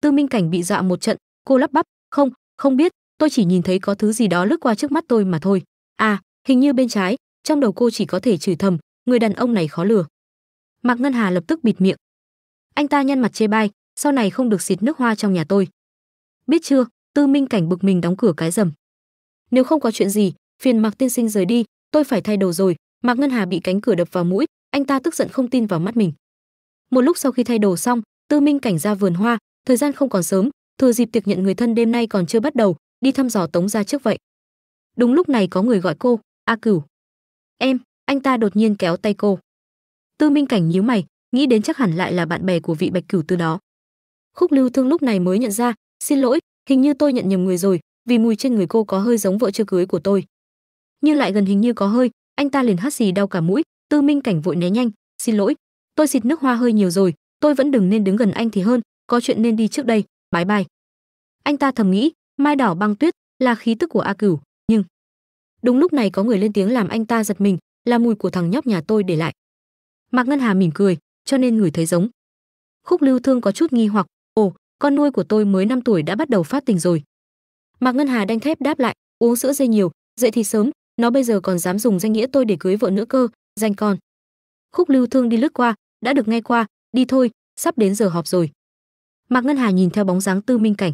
Tư Minh Cảnh bị dọa một trận, cô lắp bắp, "Không, không biết, tôi chỉ nhìn thấy có thứ gì đó lướt qua trước mắt tôi mà thôi." "À, hình như bên trái." Trong đầu cô chỉ có thể chửi thầm, người đàn ông này khó lừa. Mạc Ngân Hà lập tức bịt miệng. Anh ta nhăn mặt chê bai, sau này không được xịt nước hoa trong nhà tôi. Biết chưa, Tư Minh Cảnh bực mình đóng cửa cái rầm. Nếu không có chuyện gì, phiền Mạc tiên sinh rời đi, tôi phải thay đồ rồi. Mạc Ngân Hà bị cánh cửa đập vào mũi, anh ta tức giận không tin vào mắt mình. Một lúc sau khi thay đồ xong, Tư Minh Cảnh ra vườn hoa, thời gian không còn sớm thừa dịp tiệc nhận người thân đêm nay còn chưa bắt đầu đi thăm dò tống ra trước vậy đúng lúc này có người gọi cô a cửu em anh ta đột nhiên kéo tay cô tư minh cảnh nhíu mày nghĩ đến chắc hẳn lại là bạn bè của vị bạch cửu từ đó khúc lưu thương lúc này mới nhận ra xin lỗi hình như tôi nhận nhầm người rồi vì mùi trên người cô có hơi giống vợ chưa cưới của tôi nhưng lại gần hình như có hơi anh ta liền hắt xì đau cả mũi tư minh cảnh vội né nhanh xin lỗi tôi xịt nước hoa hơi nhiều rồi tôi vẫn đừng nên đứng gần anh thì hơn có chuyện nên đi trước đây, bái bai. Anh ta thầm nghĩ, mai đỏ băng tuyết là khí tức của A Cửu, nhưng đúng lúc này có người lên tiếng làm anh ta giật mình, là mùi của thằng nhóc nhà tôi để lại. Mạc Ngân Hà mỉm cười, cho nên người thấy giống. Khúc Lưu Thương có chút nghi hoặc, "Ồ, con nuôi của tôi mới 5 tuổi đã bắt đầu phát tình rồi." Mạc Ngân Hà đanh thép đáp lại, "Uống sữa dê nhiều, dậy thì sớm, nó bây giờ còn dám dùng danh nghĩa tôi để cưới vợ nữa cơ, danh con." Khúc Lưu Thương đi lướt qua, đã được nghe qua, "Đi thôi, sắp đến giờ họp rồi." Mạc Ngân Hà nhìn theo bóng dáng Tư Minh Cảnh.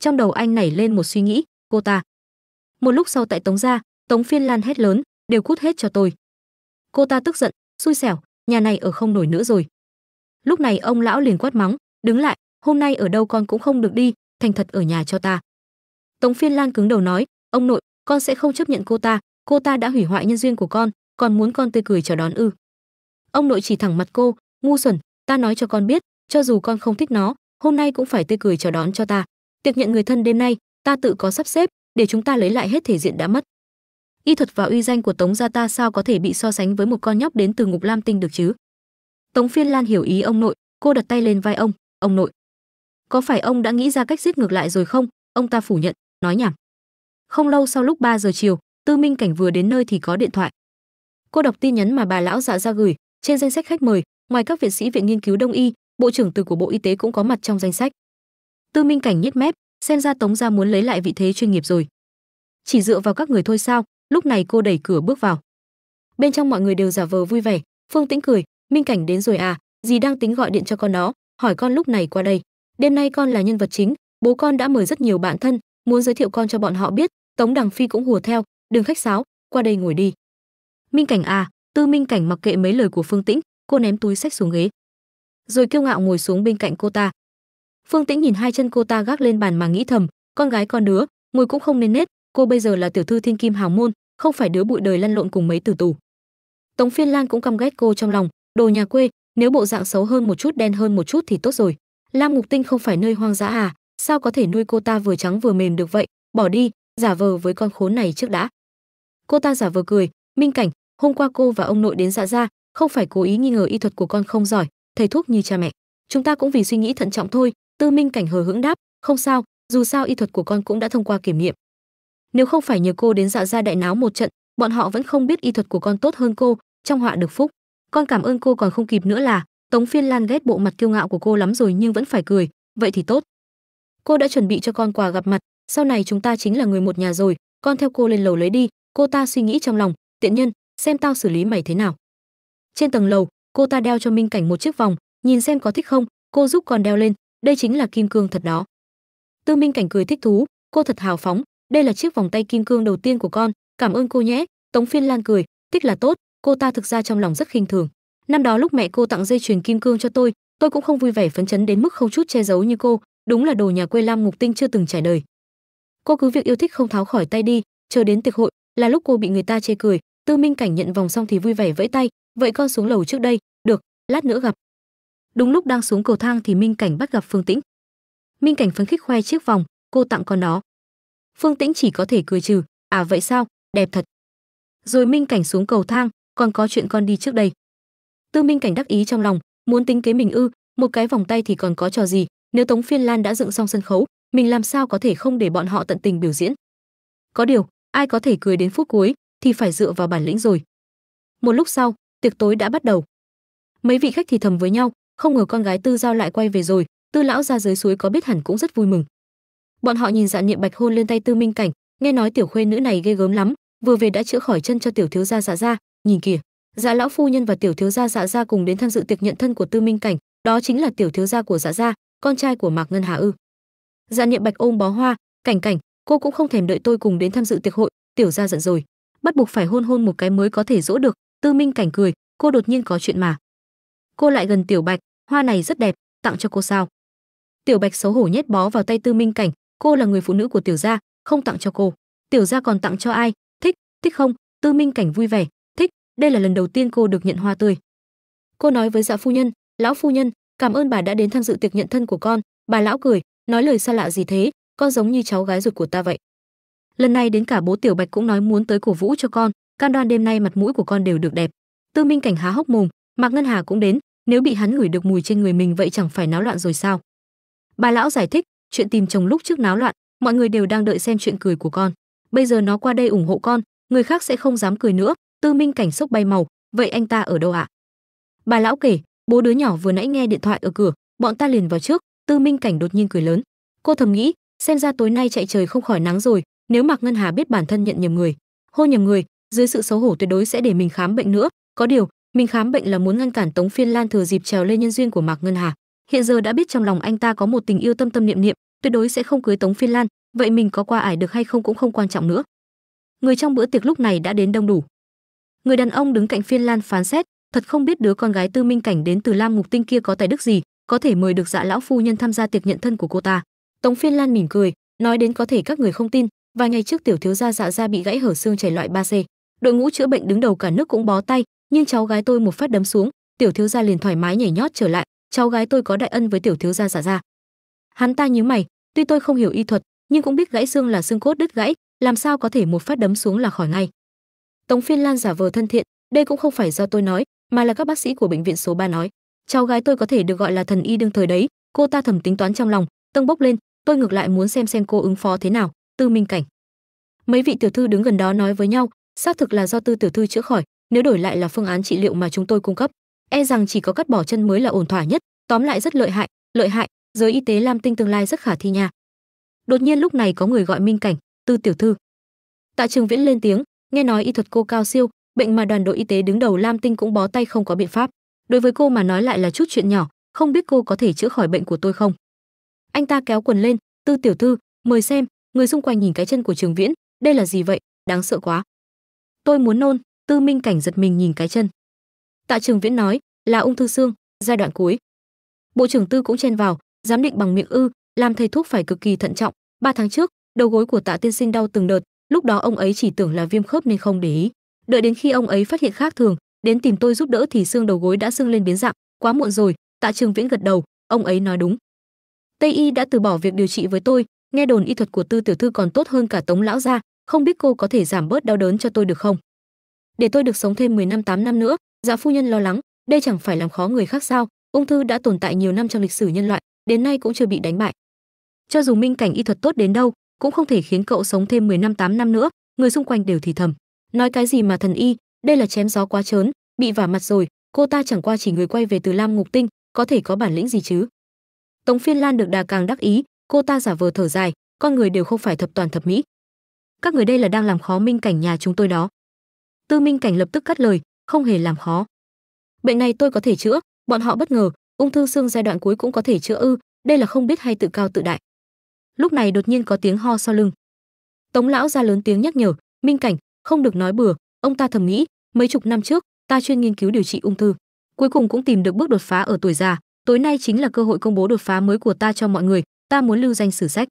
Trong đầu anh nảy lên một suy nghĩ, cô ta. Một lúc sau tại Tống gia, Tống Phiên Lan hét lớn, đều cút hết cho tôi. Cô ta tức giận, xui xẻo, nhà này ở không nổi nữa rồi. Lúc này ông lão liền quát mắng, đứng lại, hôm nay ở đâu con cũng không được đi, thành thật ở nhà cho ta. Tống Phiên Lan cứng đầu nói, ông nội, con sẽ không chấp nhận cô ta, cô ta đã hủy hoại nhân duyên của con, còn muốn con tươi cười chào đón ư? Ông nội chỉ thẳng mặt cô, ngu xuẩn, ta nói cho con biết, cho dù con không thích nó, hôm nay cũng phải tươi cười chào đón cho ta tiệc nhận người thân đêm nay ta tự có sắp xếp để chúng ta lấy lại hết thể diện đã mất y thuật và uy danh của tống gia ta sao có thể bị so sánh với một con nhóc đến từ ngục lam tinh được chứ tống phiên lan hiểu ý ông nội cô đặt tay lên vai ông ông nội có phải ông đã nghĩ ra cách giết ngược lại rồi không ông ta phủ nhận nói nhảm không lâu sau lúc 3 giờ chiều tư minh cảnh vừa đến nơi thì có điện thoại cô đọc tin nhắn mà bà lão dạ ra gửi trên danh sách khách mời ngoài các viện sĩ viện nghiên cứu đông y bộ trưởng từ của Bộ Y tế cũng có mặt trong danh sách. Tư Minh Cảnh nhếch mép, xem ra Tống ra muốn lấy lại vị thế chuyên nghiệp rồi. Chỉ dựa vào các người thôi sao? Lúc này cô đẩy cửa bước vào. Bên trong mọi người đều giả vờ vui vẻ, Phương Tĩnh cười, "Minh Cảnh đến rồi à, dì đang tính gọi điện cho con nó, hỏi con lúc này qua đây. Đêm nay con là nhân vật chính, bố con đã mời rất nhiều bạn thân, muốn giới thiệu con cho bọn họ biết." Tống Đằng Phi cũng hùa theo, "Đừng khách sáo, qua đây ngồi đi." "Minh Cảnh à?" Tư Minh Cảnh mặc kệ mấy lời của Phương Tĩnh, cô ném túi sách xuống ghế rồi kiêu ngạo ngồi xuống bên cạnh cô ta. Phương Tĩnh nhìn hai chân cô ta gác lên bàn mà nghĩ thầm, con gái con đứa, ngồi cũng không nên nết, cô bây giờ là tiểu thư thiên kim hào môn, không phải đứa bụi đời lăn lộn cùng mấy tử tù. Tống Phiên Lan cũng căm ghét cô trong lòng, đồ nhà quê, nếu bộ dạng xấu hơn một chút đen hơn một chút thì tốt rồi. Lam Mục Tinh không phải nơi hoang dã à, sao có thể nuôi cô ta vừa trắng vừa mềm được vậy, bỏ đi, giả vờ với con khốn này trước đã. Cô ta giả vờ cười, Minh Cảnh, hôm qua cô và ông nội đến dạ ra, không phải cố ý nghi ngờ y thuật của con không giỏi, thầy thuốc như cha mẹ chúng ta cũng vì suy nghĩ thận trọng thôi tư minh cảnh hờ hững đáp không sao dù sao y thuật của con cũng đã thông qua kiểm nghiệm nếu không phải nhờ cô đến dạo ra đại náo một trận bọn họ vẫn không biết y thuật của con tốt hơn cô trong họa được phúc con cảm ơn cô còn không kịp nữa là tống phiên lan ghét bộ mặt kiêu ngạo của cô lắm rồi nhưng vẫn phải cười vậy thì tốt cô đã chuẩn bị cho con quà gặp mặt sau này chúng ta chính là người một nhà rồi con theo cô lên lầu lấy đi cô ta suy nghĩ trong lòng tiện nhân xem tao xử lý mày thế nào trên tầng lầu cô ta đeo cho minh cảnh một chiếc vòng nhìn xem có thích không cô giúp con đeo lên đây chính là kim cương thật đó tư minh cảnh cười thích thú cô thật hào phóng đây là chiếc vòng tay kim cương đầu tiên của con cảm ơn cô nhé tống phiên lan cười tích là tốt cô ta thực ra trong lòng rất khinh thường năm đó lúc mẹ cô tặng dây chuyền kim cương cho tôi tôi cũng không vui vẻ phấn chấn đến mức không chút che giấu như cô đúng là đồ nhà quê lam ngục tinh chưa từng trải đời cô cứ việc yêu thích không tháo khỏi tay đi chờ đến tiệc hội là lúc cô bị người ta chê cười tư minh cảnh nhận vòng xong thì vui vẻ vẫy tay vậy con xuống lầu trước đây được lát nữa gặp đúng lúc đang xuống cầu thang thì minh cảnh bắt gặp phương tĩnh minh cảnh phấn khích khoe chiếc vòng cô tặng con đó phương tĩnh chỉ có thể cười trừ à vậy sao đẹp thật rồi minh cảnh xuống cầu thang còn có chuyện con đi trước đây tư minh cảnh đắc ý trong lòng muốn tính kế mình ư một cái vòng tay thì còn có trò gì nếu tống phiên lan đã dựng xong sân khấu mình làm sao có thể không để bọn họ tận tình biểu diễn có điều ai có thể cười đến phút cuối thì phải dựa vào bản lĩnh rồi một lúc sau tiệc tối đã bắt đầu mấy vị khách thì thầm với nhau không ngờ con gái tư giao lại quay về rồi tư lão ra dưới suối có biết hẳn cũng rất vui mừng bọn họ nhìn dạn niệm bạch hôn lên tay tư minh cảnh nghe nói tiểu khuê nữ này ghê gớm lắm vừa về đã chữa khỏi chân cho tiểu thiếu gia dạ Gia, nhìn kìa dạ lão phu nhân và tiểu thiếu gia dạ Gia cùng đến tham dự tiệc nhận thân của tư minh cảnh đó chính là tiểu thiếu gia của dạ gia con trai của mạc ngân hà ư dạ niệm bạch ôm bó hoa cảnh cảnh cô cũng không thèm đợi tôi cùng đến tham dự tiệc hội tiểu gia giận rồi bắt buộc phải hôn hôn một cái mới có thể dỗ được Tư Minh cảnh cười, cô đột nhiên có chuyện mà. Cô lại gần Tiểu Bạch, hoa này rất đẹp, tặng cho cô sao? Tiểu Bạch xấu hổ nhét bó vào tay Tư Minh cảnh, cô là người phụ nữ của tiểu gia, không tặng cho cô. Tiểu gia còn tặng cho ai? Thích, thích không? Tư Minh cảnh vui vẻ, thích, đây là lần đầu tiên cô được nhận hoa tươi. Cô nói với dạ phu nhân, lão phu nhân, cảm ơn bà đã đến tham dự tiệc nhận thân của con, bà lão cười, nói lời xa lạ gì thế, con giống như cháu gái ruột của ta vậy. Lần này đến cả bố Tiểu Bạch cũng nói muốn tới cổ vũ cho con, Can đoan đêm nay mặt mũi của con đều được đẹp tư minh cảnh há hốc mồm mạc ngân hà cũng đến nếu bị hắn ngửi được mùi trên người mình vậy chẳng phải náo loạn rồi sao bà lão giải thích chuyện tìm chồng lúc trước náo loạn mọi người đều đang đợi xem chuyện cười của con bây giờ nó qua đây ủng hộ con người khác sẽ không dám cười nữa tư minh cảnh sốc bay màu vậy anh ta ở đâu ạ bà lão kể bố đứa nhỏ vừa nãy nghe điện thoại ở cửa bọn ta liền vào trước tư minh cảnh đột nhiên cười lớn cô thầm nghĩ xem ra tối nay chạy trời không khỏi nắng rồi nếu mạc ngân hà biết bản thân nhận nhầm người hôn nhầm người dưới sự xấu hổ tuyệt đối sẽ để mình khám bệnh nữa có điều mình khám bệnh là muốn ngăn cản tống phiên lan thừa dịp trèo lên nhân duyên của mạc ngân hà hiện giờ đã biết trong lòng anh ta có một tình yêu tâm tâm niệm niệm tuyệt đối sẽ không cưới tống phiên lan vậy mình có qua ải được hay không cũng không quan trọng nữa người trong bữa tiệc lúc này đã đến đông đủ người đàn ông đứng cạnh phiên lan phán xét thật không biết đứa con gái tư minh cảnh đến từ lam ngục tinh kia có tài đức gì có thể mời được dạ lão phu nhân tham gia tiệc nhận thân của cô ta tống phiên lan mỉm cười nói đến có thể các người không tin vài ngày trước tiểu thiếu gia dạ gia bị gãy hở xương chảy loại ba c đội ngũ chữa bệnh đứng đầu cả nước cũng bó tay nhưng cháu gái tôi một phát đấm xuống tiểu thiếu gia liền thoải mái nhảy nhót trở lại cháu gái tôi có đại ân với tiểu thiếu gia giả ra hắn ta nhíu mày tuy tôi không hiểu y thuật nhưng cũng biết gãy xương là xương cốt đứt gãy làm sao có thể một phát đấm xuống là khỏi ngay tống phiên lan giả vờ thân thiện đây cũng không phải do tôi nói mà là các bác sĩ của bệnh viện số 3 nói cháu gái tôi có thể được gọi là thần y đương thời đấy cô ta thầm tính toán trong lòng tâng bốc lên tôi ngược lại muốn xem xem cô ứng phó thế nào tư minh cảnh mấy vị tiểu thư đứng gần đó nói với nhau xác thực là do tư tiểu thư chữa khỏi nếu đổi lại là phương án trị liệu mà chúng tôi cung cấp e rằng chỉ có cắt bỏ chân mới là ổn thỏa nhất tóm lại rất lợi hại lợi hại giới y tế lam tinh tương lai rất khả thi nha đột nhiên lúc này có người gọi minh cảnh tư tiểu thư tạ trường viễn lên tiếng nghe nói y thuật cô cao siêu bệnh mà đoàn đội y tế đứng đầu lam tinh cũng bó tay không có biện pháp đối với cô mà nói lại là chút chuyện nhỏ không biết cô có thể chữa khỏi bệnh của tôi không anh ta kéo quần lên tư tiểu thư mời xem người xung quanh nhìn cái chân của trường viễn đây là gì vậy đáng sợ quá tôi muốn nôn tư minh cảnh giật mình nhìn cái chân tạ trường viễn nói là ung thư xương giai đoạn cuối bộ trưởng tư cũng chen vào giám định bằng miệng ư làm thầy thuốc phải cực kỳ thận trọng ba tháng trước đầu gối của tạ tiên sinh đau từng đợt lúc đó ông ấy chỉ tưởng là viêm khớp nên không để ý đợi đến khi ông ấy phát hiện khác thường đến tìm tôi giúp đỡ thì xương đầu gối đã sưng lên biến dạng quá muộn rồi tạ trường viễn gật đầu ông ấy nói đúng tây y đã từ bỏ việc điều trị với tôi nghe đồn y thuật của tư tiểu thư còn tốt hơn cả tống lão gia không biết cô có thể giảm bớt đau đớn cho tôi được không? Để tôi được sống thêm 10 năm 8 năm nữa, dạ phu nhân lo lắng, đây chẳng phải làm khó người khác sao? Ung thư đã tồn tại nhiều năm trong lịch sử nhân loại, đến nay cũng chưa bị đánh bại. Cho dù minh cảnh y thuật tốt đến đâu, cũng không thể khiến cậu sống thêm 10 năm 8 năm nữa, người xung quanh đều thì thầm. Nói cái gì mà thần y, đây là chém gió quá trớn, bị vả mặt rồi, cô ta chẳng qua chỉ người quay về từ Lam Ngục Tinh, có thể có bản lĩnh gì chứ? Tống Phiên Lan được đà càng đắc ý, cô ta giả vờ thở dài, con người đều không phải thập toàn thập mỹ, các người đây là đang làm khó minh cảnh nhà chúng tôi đó tư minh cảnh lập tức cắt lời không hề làm khó bệnh này tôi có thể chữa bọn họ bất ngờ ung thư xương giai đoạn cuối cũng có thể chữa ư đây là không biết hay tự cao tự đại lúc này đột nhiên có tiếng ho sau lưng tống lão ra lớn tiếng nhắc nhở minh cảnh không được nói bừa ông ta thầm nghĩ mấy chục năm trước ta chuyên nghiên cứu điều trị ung thư cuối cùng cũng tìm được bước đột phá ở tuổi già tối nay chính là cơ hội công bố đột phá mới của ta cho mọi người ta muốn lưu danh sử sách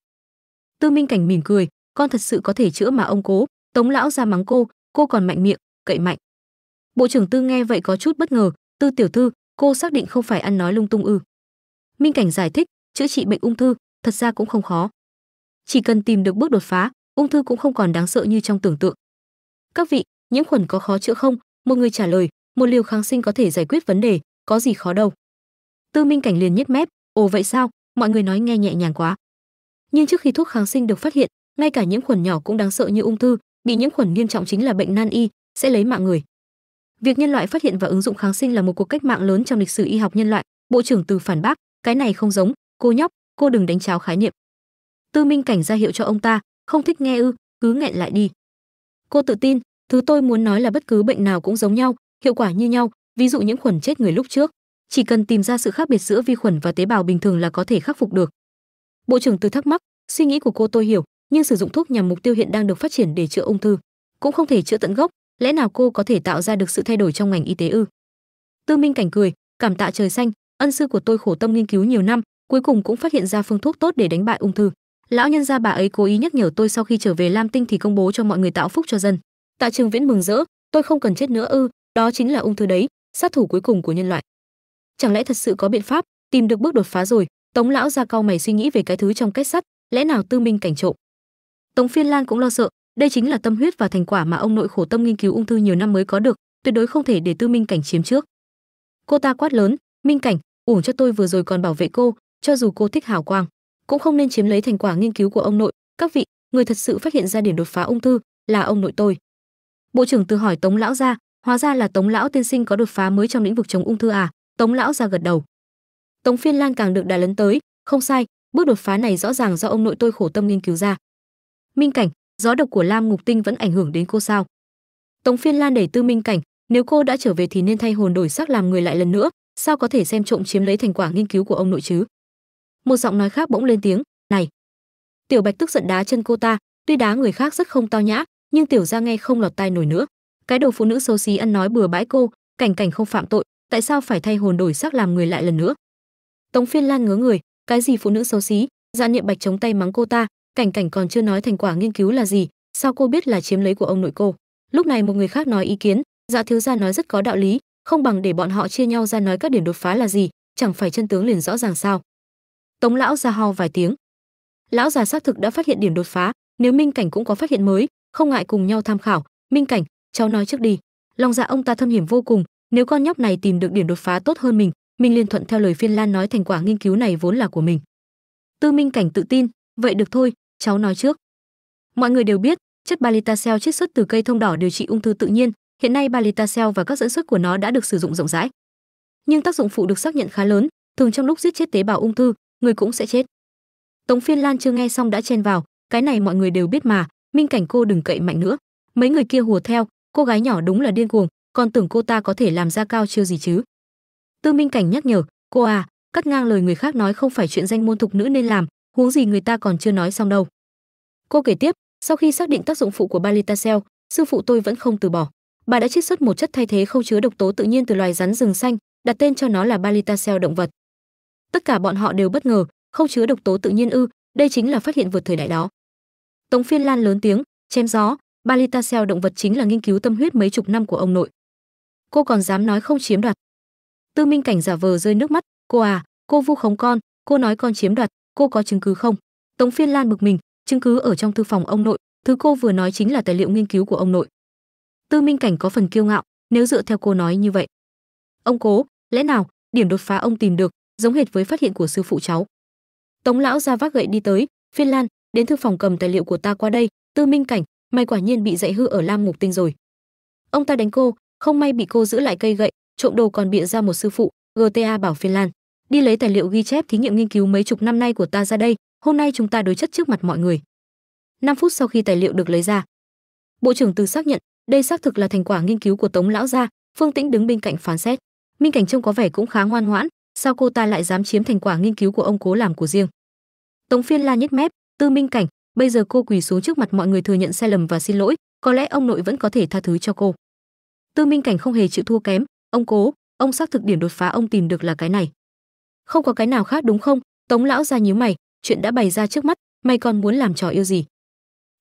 tư minh cảnh mỉm cười con thật sự có thể chữa mà ông cố tống lão ra mắng cô cô còn mạnh miệng cậy mạnh bộ trưởng tư nghe vậy có chút bất ngờ tư tiểu thư cô xác định không phải ăn nói lung tung ư minh cảnh giải thích chữa trị bệnh ung thư thật ra cũng không khó chỉ cần tìm được bước đột phá ung thư cũng không còn đáng sợ như trong tưởng tượng các vị nhiễm khuẩn có khó chữa không một người trả lời một liều kháng sinh có thể giải quyết vấn đề có gì khó đâu tư minh cảnh liền nhếch mép ồ vậy sao mọi người nói nghe nhẹ nhàng quá nhưng trước khi thuốc kháng sinh được phát hiện ngay cả nhiễm khuẩn nhỏ cũng đáng sợ như ung thư bị nhiễm khuẩn nghiêm trọng chính là bệnh nan y sẽ lấy mạng người việc nhân loại phát hiện và ứng dụng kháng sinh là một cuộc cách mạng lớn trong lịch sử y học nhân loại bộ trưởng từ phản bác cái này không giống cô nhóc cô đừng đánh cháo khái niệm tư minh cảnh ra hiệu cho ông ta không thích nghe ư cứ nghẹn lại đi cô tự tin thứ tôi muốn nói là bất cứ bệnh nào cũng giống nhau hiệu quả như nhau ví dụ những khuẩn chết người lúc trước chỉ cần tìm ra sự khác biệt giữa vi khuẩn và tế bào bình thường là có thể khắc phục được bộ trưởng từ thắc mắc suy nghĩ của cô tôi hiểu nhưng sử dụng thuốc nhằm mục tiêu hiện đang được phát triển để chữa ung thư cũng không thể chữa tận gốc lẽ nào cô có thể tạo ra được sự thay đổi trong ngành y tế ư tư minh cảnh cười cảm tạ trời xanh ân sư của tôi khổ tâm nghiên cứu nhiều năm cuối cùng cũng phát hiện ra phương thuốc tốt để đánh bại ung thư lão nhân gia bà ấy cố ý nhắc nhở tôi sau khi trở về lam tinh thì công bố cho mọi người tạo phúc cho dân tạ trường viễn mừng rỡ tôi không cần chết nữa ư đó chính là ung thư đấy sát thủ cuối cùng của nhân loại chẳng lẽ thật sự có biện pháp tìm được bước đột phá rồi tống lão ra cau mày suy nghĩ về cái thứ trong kết sắt lẽ nào tư minh cảnh trộm Tống Phiên Lan cũng lo sợ, đây chính là tâm huyết và thành quả mà ông nội khổ tâm nghiên cứu ung thư nhiều năm mới có được, tuyệt đối không thể để Tư Minh Cảnh chiếm trước. Cô ta quát lớn, "Minh Cảnh, uổng cho tôi vừa rồi còn bảo vệ cô, cho dù cô thích hào quang, cũng không nên chiếm lấy thành quả nghiên cứu của ông nội, các vị, người thật sự phát hiện ra điểm đột phá ung thư là ông nội tôi." Bộ trưởng từ hỏi Tống lão gia, hóa ra là Tống lão tiên sinh có đột phá mới trong lĩnh vực chống ung thư à? Tống lão gia gật đầu. Tống Phiên Lan càng được đà lấn tới, không sai, bước đột phá này rõ ràng do ông nội tôi khổ tâm nghiên cứu ra. Minh Cảnh, gió độc của Lam Ngục Tinh vẫn ảnh hưởng đến cô sao? Tống Phiên Lan đẩy Tư Minh Cảnh, nếu cô đã trở về thì nên thay hồn đổi sắc làm người lại lần nữa, sao có thể xem trộm chiếm lấy thành quả nghiên cứu của ông nội chứ? Một giọng nói khác bỗng lên tiếng, "Này." Tiểu Bạch tức giận đá chân cô ta, tuy đá người khác rất không tao nhã, nhưng tiểu gia nghe không lọt tai nổi nữa. Cái đồ phụ nữ xấu xí ăn nói bừa bãi cô, cảnh cảnh không phạm tội, tại sao phải thay hồn đổi sắc làm người lại lần nữa? Tống Phiên Lan ngớ người, cái gì phụ nữ xấu xí, Dạ Niệm Bạch chống tay mắng cô ta, cảnh cảnh còn chưa nói thành quả nghiên cứu là gì sao cô biết là chiếm lấy của ông nội cô lúc này một người khác nói ý kiến dạ thiếu gia nói rất có đạo lý không bằng để bọn họ chia nhau ra nói các điểm đột phá là gì chẳng phải chân tướng liền rõ ràng sao tống lão ra ho vài tiếng lão già xác thực đã phát hiện điểm đột phá nếu minh cảnh cũng có phát hiện mới không ngại cùng nhau tham khảo minh cảnh cháu nói trước đi lòng dạ ông ta thâm hiểm vô cùng nếu con nhóc này tìm được điểm đột phá tốt hơn mình minh liền thuận theo lời phiên lan nói thành quả nghiên cứu này vốn là của mình tư minh cảnh tự tin vậy được thôi cháu nói trước. Mọi người đều biết, chất Balitacel chiết xuất từ cây thông đỏ điều trị ung thư tự nhiên, hiện nay Balitacel và các dẫn xuất của nó đã được sử dụng rộng rãi. Nhưng tác dụng phụ được xác nhận khá lớn, thường trong lúc giết chết tế bào ung thư, người cũng sẽ chết. Tống Phiên Lan chưa nghe xong đã chen vào, cái này mọi người đều biết mà, Minh Cảnh cô đừng cậy mạnh nữa. Mấy người kia hùa theo, cô gái nhỏ đúng là điên cuồng, còn tưởng cô ta có thể làm ra cao chưa gì chứ. Tư Minh Cảnh nhắc nhở, cô à, cắt ngang lời người khác nói không phải chuyện danh môn thục nữ nên làm, huống gì người ta còn chưa nói xong đâu cô kể tiếp sau khi xác định tác dụng phụ của balitacel sư phụ tôi vẫn không từ bỏ bà đã chiết xuất một chất thay thế không chứa độc tố tự nhiên từ loài rắn rừng xanh đặt tên cho nó là balitacel động vật tất cả bọn họ đều bất ngờ không chứa độc tố tự nhiên ư đây chính là phát hiện vượt thời đại đó tống phiên lan lớn tiếng chém gió balitacel động vật chính là nghiên cứu tâm huyết mấy chục năm của ông nội cô còn dám nói không chiếm đoạt tư minh cảnh giả vờ rơi nước mắt cô à cô vu khống con cô nói con chiếm đoạt cô có chứng cứ không tống phiên lan bực mình chứng cứ ở trong thư phòng ông nội thứ cô vừa nói chính là tài liệu nghiên cứu của ông nội tư minh cảnh có phần kiêu ngạo nếu dựa theo cô nói như vậy ông cố lẽ nào điểm đột phá ông tìm được giống hệt với phát hiện của sư phụ cháu tống lão ra vác gậy đi tới phiên lan đến thư phòng cầm tài liệu của ta qua đây tư minh cảnh mày quả nhiên bị dạy hư ở lam ngục tinh rồi ông ta đánh cô không may bị cô giữ lại cây gậy trộm đồ còn bịa ra một sư phụ gta bảo phiên lan đi lấy tài liệu ghi chép thí nghiệm nghiên cứu mấy chục năm nay của ta ra đây hôm nay chúng ta đối chất trước mặt mọi người 5 phút sau khi tài liệu được lấy ra bộ trưởng từ xác nhận đây xác thực là thành quả nghiên cứu của tống lão gia phương tĩnh đứng bên cạnh phán xét minh cảnh trông có vẻ cũng khá ngoan ngoãn sao cô ta lại dám chiếm thành quả nghiên cứu của ông cố làm của riêng tống phiên la nhếch mép tư minh cảnh bây giờ cô quỳ xuống trước mặt mọi người thừa nhận sai lầm và xin lỗi có lẽ ông nội vẫn có thể tha thứ cho cô tư minh cảnh không hề chịu thua kém ông cố ông xác thực điểm đột phá ông tìm được là cái này không có cái nào khác đúng không tống lão ra nhíu mày chuyện đã bày ra trước mắt mày còn muốn làm trò yêu gì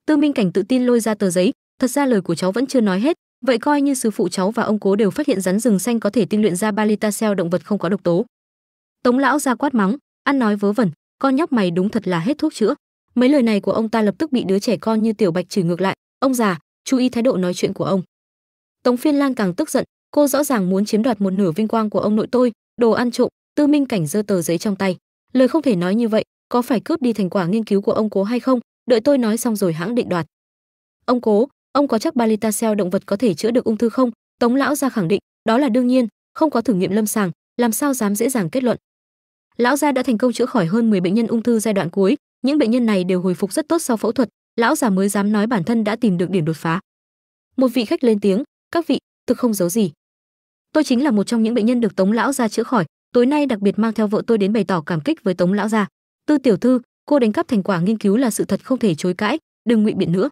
tư minh cảnh tự tin lôi ra tờ giấy thật ra lời của cháu vẫn chưa nói hết vậy coi như sư phụ cháu và ông cố đều phát hiện rắn rừng xanh có thể tinh luyện ra balitacel động vật không có độc tố tống lão ra quát mắng ăn nói vớ vẩn con nhóc mày đúng thật là hết thuốc chữa mấy lời này của ông ta lập tức bị đứa trẻ con như tiểu bạch chửi ngược lại ông già chú ý thái độ nói chuyện của ông tống phiên lan càng tức giận cô rõ ràng muốn chiếm đoạt một nửa vinh quang của ông nội tôi đồ ăn trộm tư minh cảnh giơ tờ giấy trong tay lời không thể nói như vậy có phải cướp đi thành quả nghiên cứu của ông cố hay không đợi tôi nói xong rồi hãng định đoạt ông cố ông có chắc balitacel động vật có thể chữa được ung thư không tống lão gia khẳng định đó là đương nhiên không có thử nghiệm lâm sàng làm sao dám dễ dàng kết luận lão gia đã thành công chữa khỏi hơn 10 bệnh nhân ung thư giai đoạn cuối những bệnh nhân này đều hồi phục rất tốt sau phẫu thuật lão già mới dám nói bản thân đã tìm được điểm đột phá một vị khách lên tiếng các vị thực không giấu gì tôi chính là một trong những bệnh nhân được tống lão gia chữa khỏi tối nay đặc biệt mang theo vợ tôi đến bày tỏ cảm kích với tống lão gia tư tiểu thư cô đánh cắp thành quả nghiên cứu là sự thật không thể chối cãi đừng ngụy biện nữa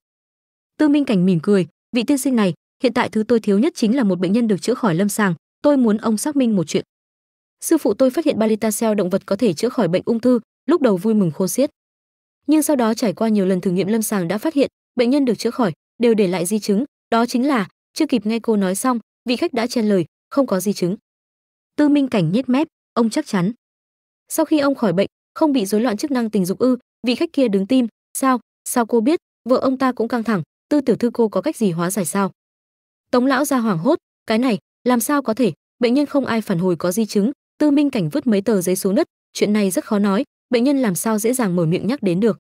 tư minh cảnh mỉm cười vị tiên sinh này hiện tại thứ tôi thiếu nhất chính là một bệnh nhân được chữa khỏi lâm sàng tôi muốn ông xác minh một chuyện sư phụ tôi phát hiện balitacel động vật có thể chữa khỏi bệnh ung thư lúc đầu vui mừng khô xiết nhưng sau đó trải qua nhiều lần thử nghiệm lâm sàng đã phát hiện bệnh nhân được chữa khỏi đều để lại di chứng đó chính là chưa kịp nghe cô nói xong vị khách đã chen lời không có di chứng Tư Minh Cảnh nhếch mép, ông chắc chắn. Sau khi ông khỏi bệnh, không bị rối loạn chức năng tình dục ư? Vị khách kia đứng tim, sao? Sao cô biết? Vợ ông ta cũng căng thẳng, Tư tiểu thư cô có cách gì hóa giải sao? Tống lão ra hoảng hốt, cái này, làm sao có thể? Bệnh nhân không ai phản hồi có di chứng, Tư Minh Cảnh vứt mấy tờ giấy xuống đất, chuyện này rất khó nói, bệnh nhân làm sao dễ dàng mở miệng nhắc đến được.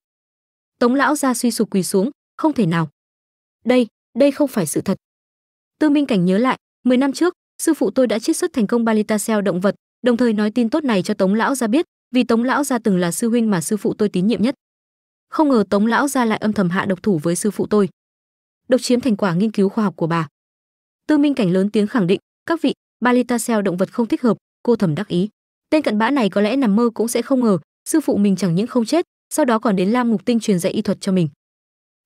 Tống lão ra suy sụp quỳ xuống, không thể nào. Đây, đây không phải sự thật. Tư Minh Cảnh nhớ lại, 10 năm trước, sư phụ tôi đã chiết xuất thành công balitacel động vật đồng thời nói tin tốt này cho tống lão gia biết vì tống lão gia từng là sư huynh mà sư phụ tôi tín nhiệm nhất không ngờ tống lão gia lại âm thầm hạ độc thủ với sư phụ tôi độc chiếm thành quả nghiên cứu khoa học của bà tư minh cảnh lớn tiếng khẳng định các vị balitacel động vật không thích hợp cô thầm đắc ý tên cận bã này có lẽ nằm mơ cũng sẽ không ngờ sư phụ mình chẳng những không chết sau đó còn đến lam mục tinh truyền dạy y thuật cho mình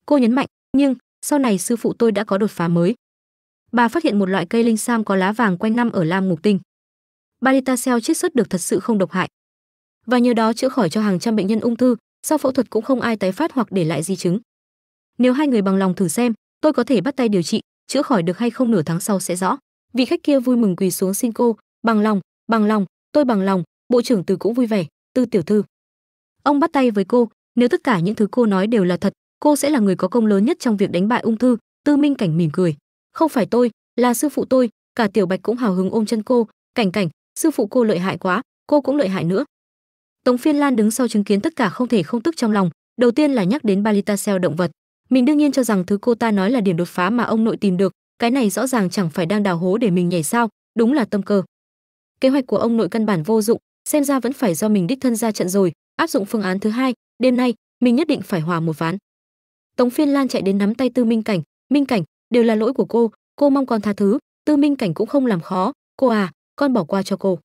cô nhấn mạnh nhưng sau này sư phụ tôi đã có đột phá mới bà phát hiện một loại cây linh sam có lá vàng quanh năm ở Lam Ngục Tinh. Balitacel chiết xuất được thật sự không độc hại. Và nhờ đó chữa khỏi cho hàng trăm bệnh nhân ung thư, sau phẫu thuật cũng không ai tái phát hoặc để lại di chứng. Nếu hai người bằng lòng thử xem, tôi có thể bắt tay điều trị, chữa khỏi được hay không nửa tháng sau sẽ rõ. Vị khách kia vui mừng quỳ xuống xin cô, bằng lòng, bằng lòng, tôi bằng lòng, bộ trưởng Từ cũng vui vẻ, Tư tiểu thư. Ông bắt tay với cô, nếu tất cả những thứ cô nói đều là thật, cô sẽ là người có công lớn nhất trong việc đánh bại ung thư, Tư Minh Cảnh mỉm cười không phải tôi là sư phụ tôi cả tiểu bạch cũng hào hứng ôm chân cô cảnh cảnh sư phụ cô lợi hại quá cô cũng lợi hại nữa tống phiên lan đứng sau chứng kiến tất cả không thể không tức trong lòng đầu tiên là nhắc đến balitacel động vật mình đương nhiên cho rằng thứ cô ta nói là điểm đột phá mà ông nội tìm được cái này rõ ràng chẳng phải đang đào hố để mình nhảy sao đúng là tâm cơ kế hoạch của ông nội căn bản vô dụng xem ra vẫn phải do mình đích thân ra trận rồi áp dụng phương án thứ hai đêm nay mình nhất định phải hòa một ván tống phiên lan chạy đến nắm tay tư minh cảnh minh cảnh đều là lỗi của cô cô mong con tha thứ tư minh cảnh cũng không làm khó cô à con bỏ qua cho cô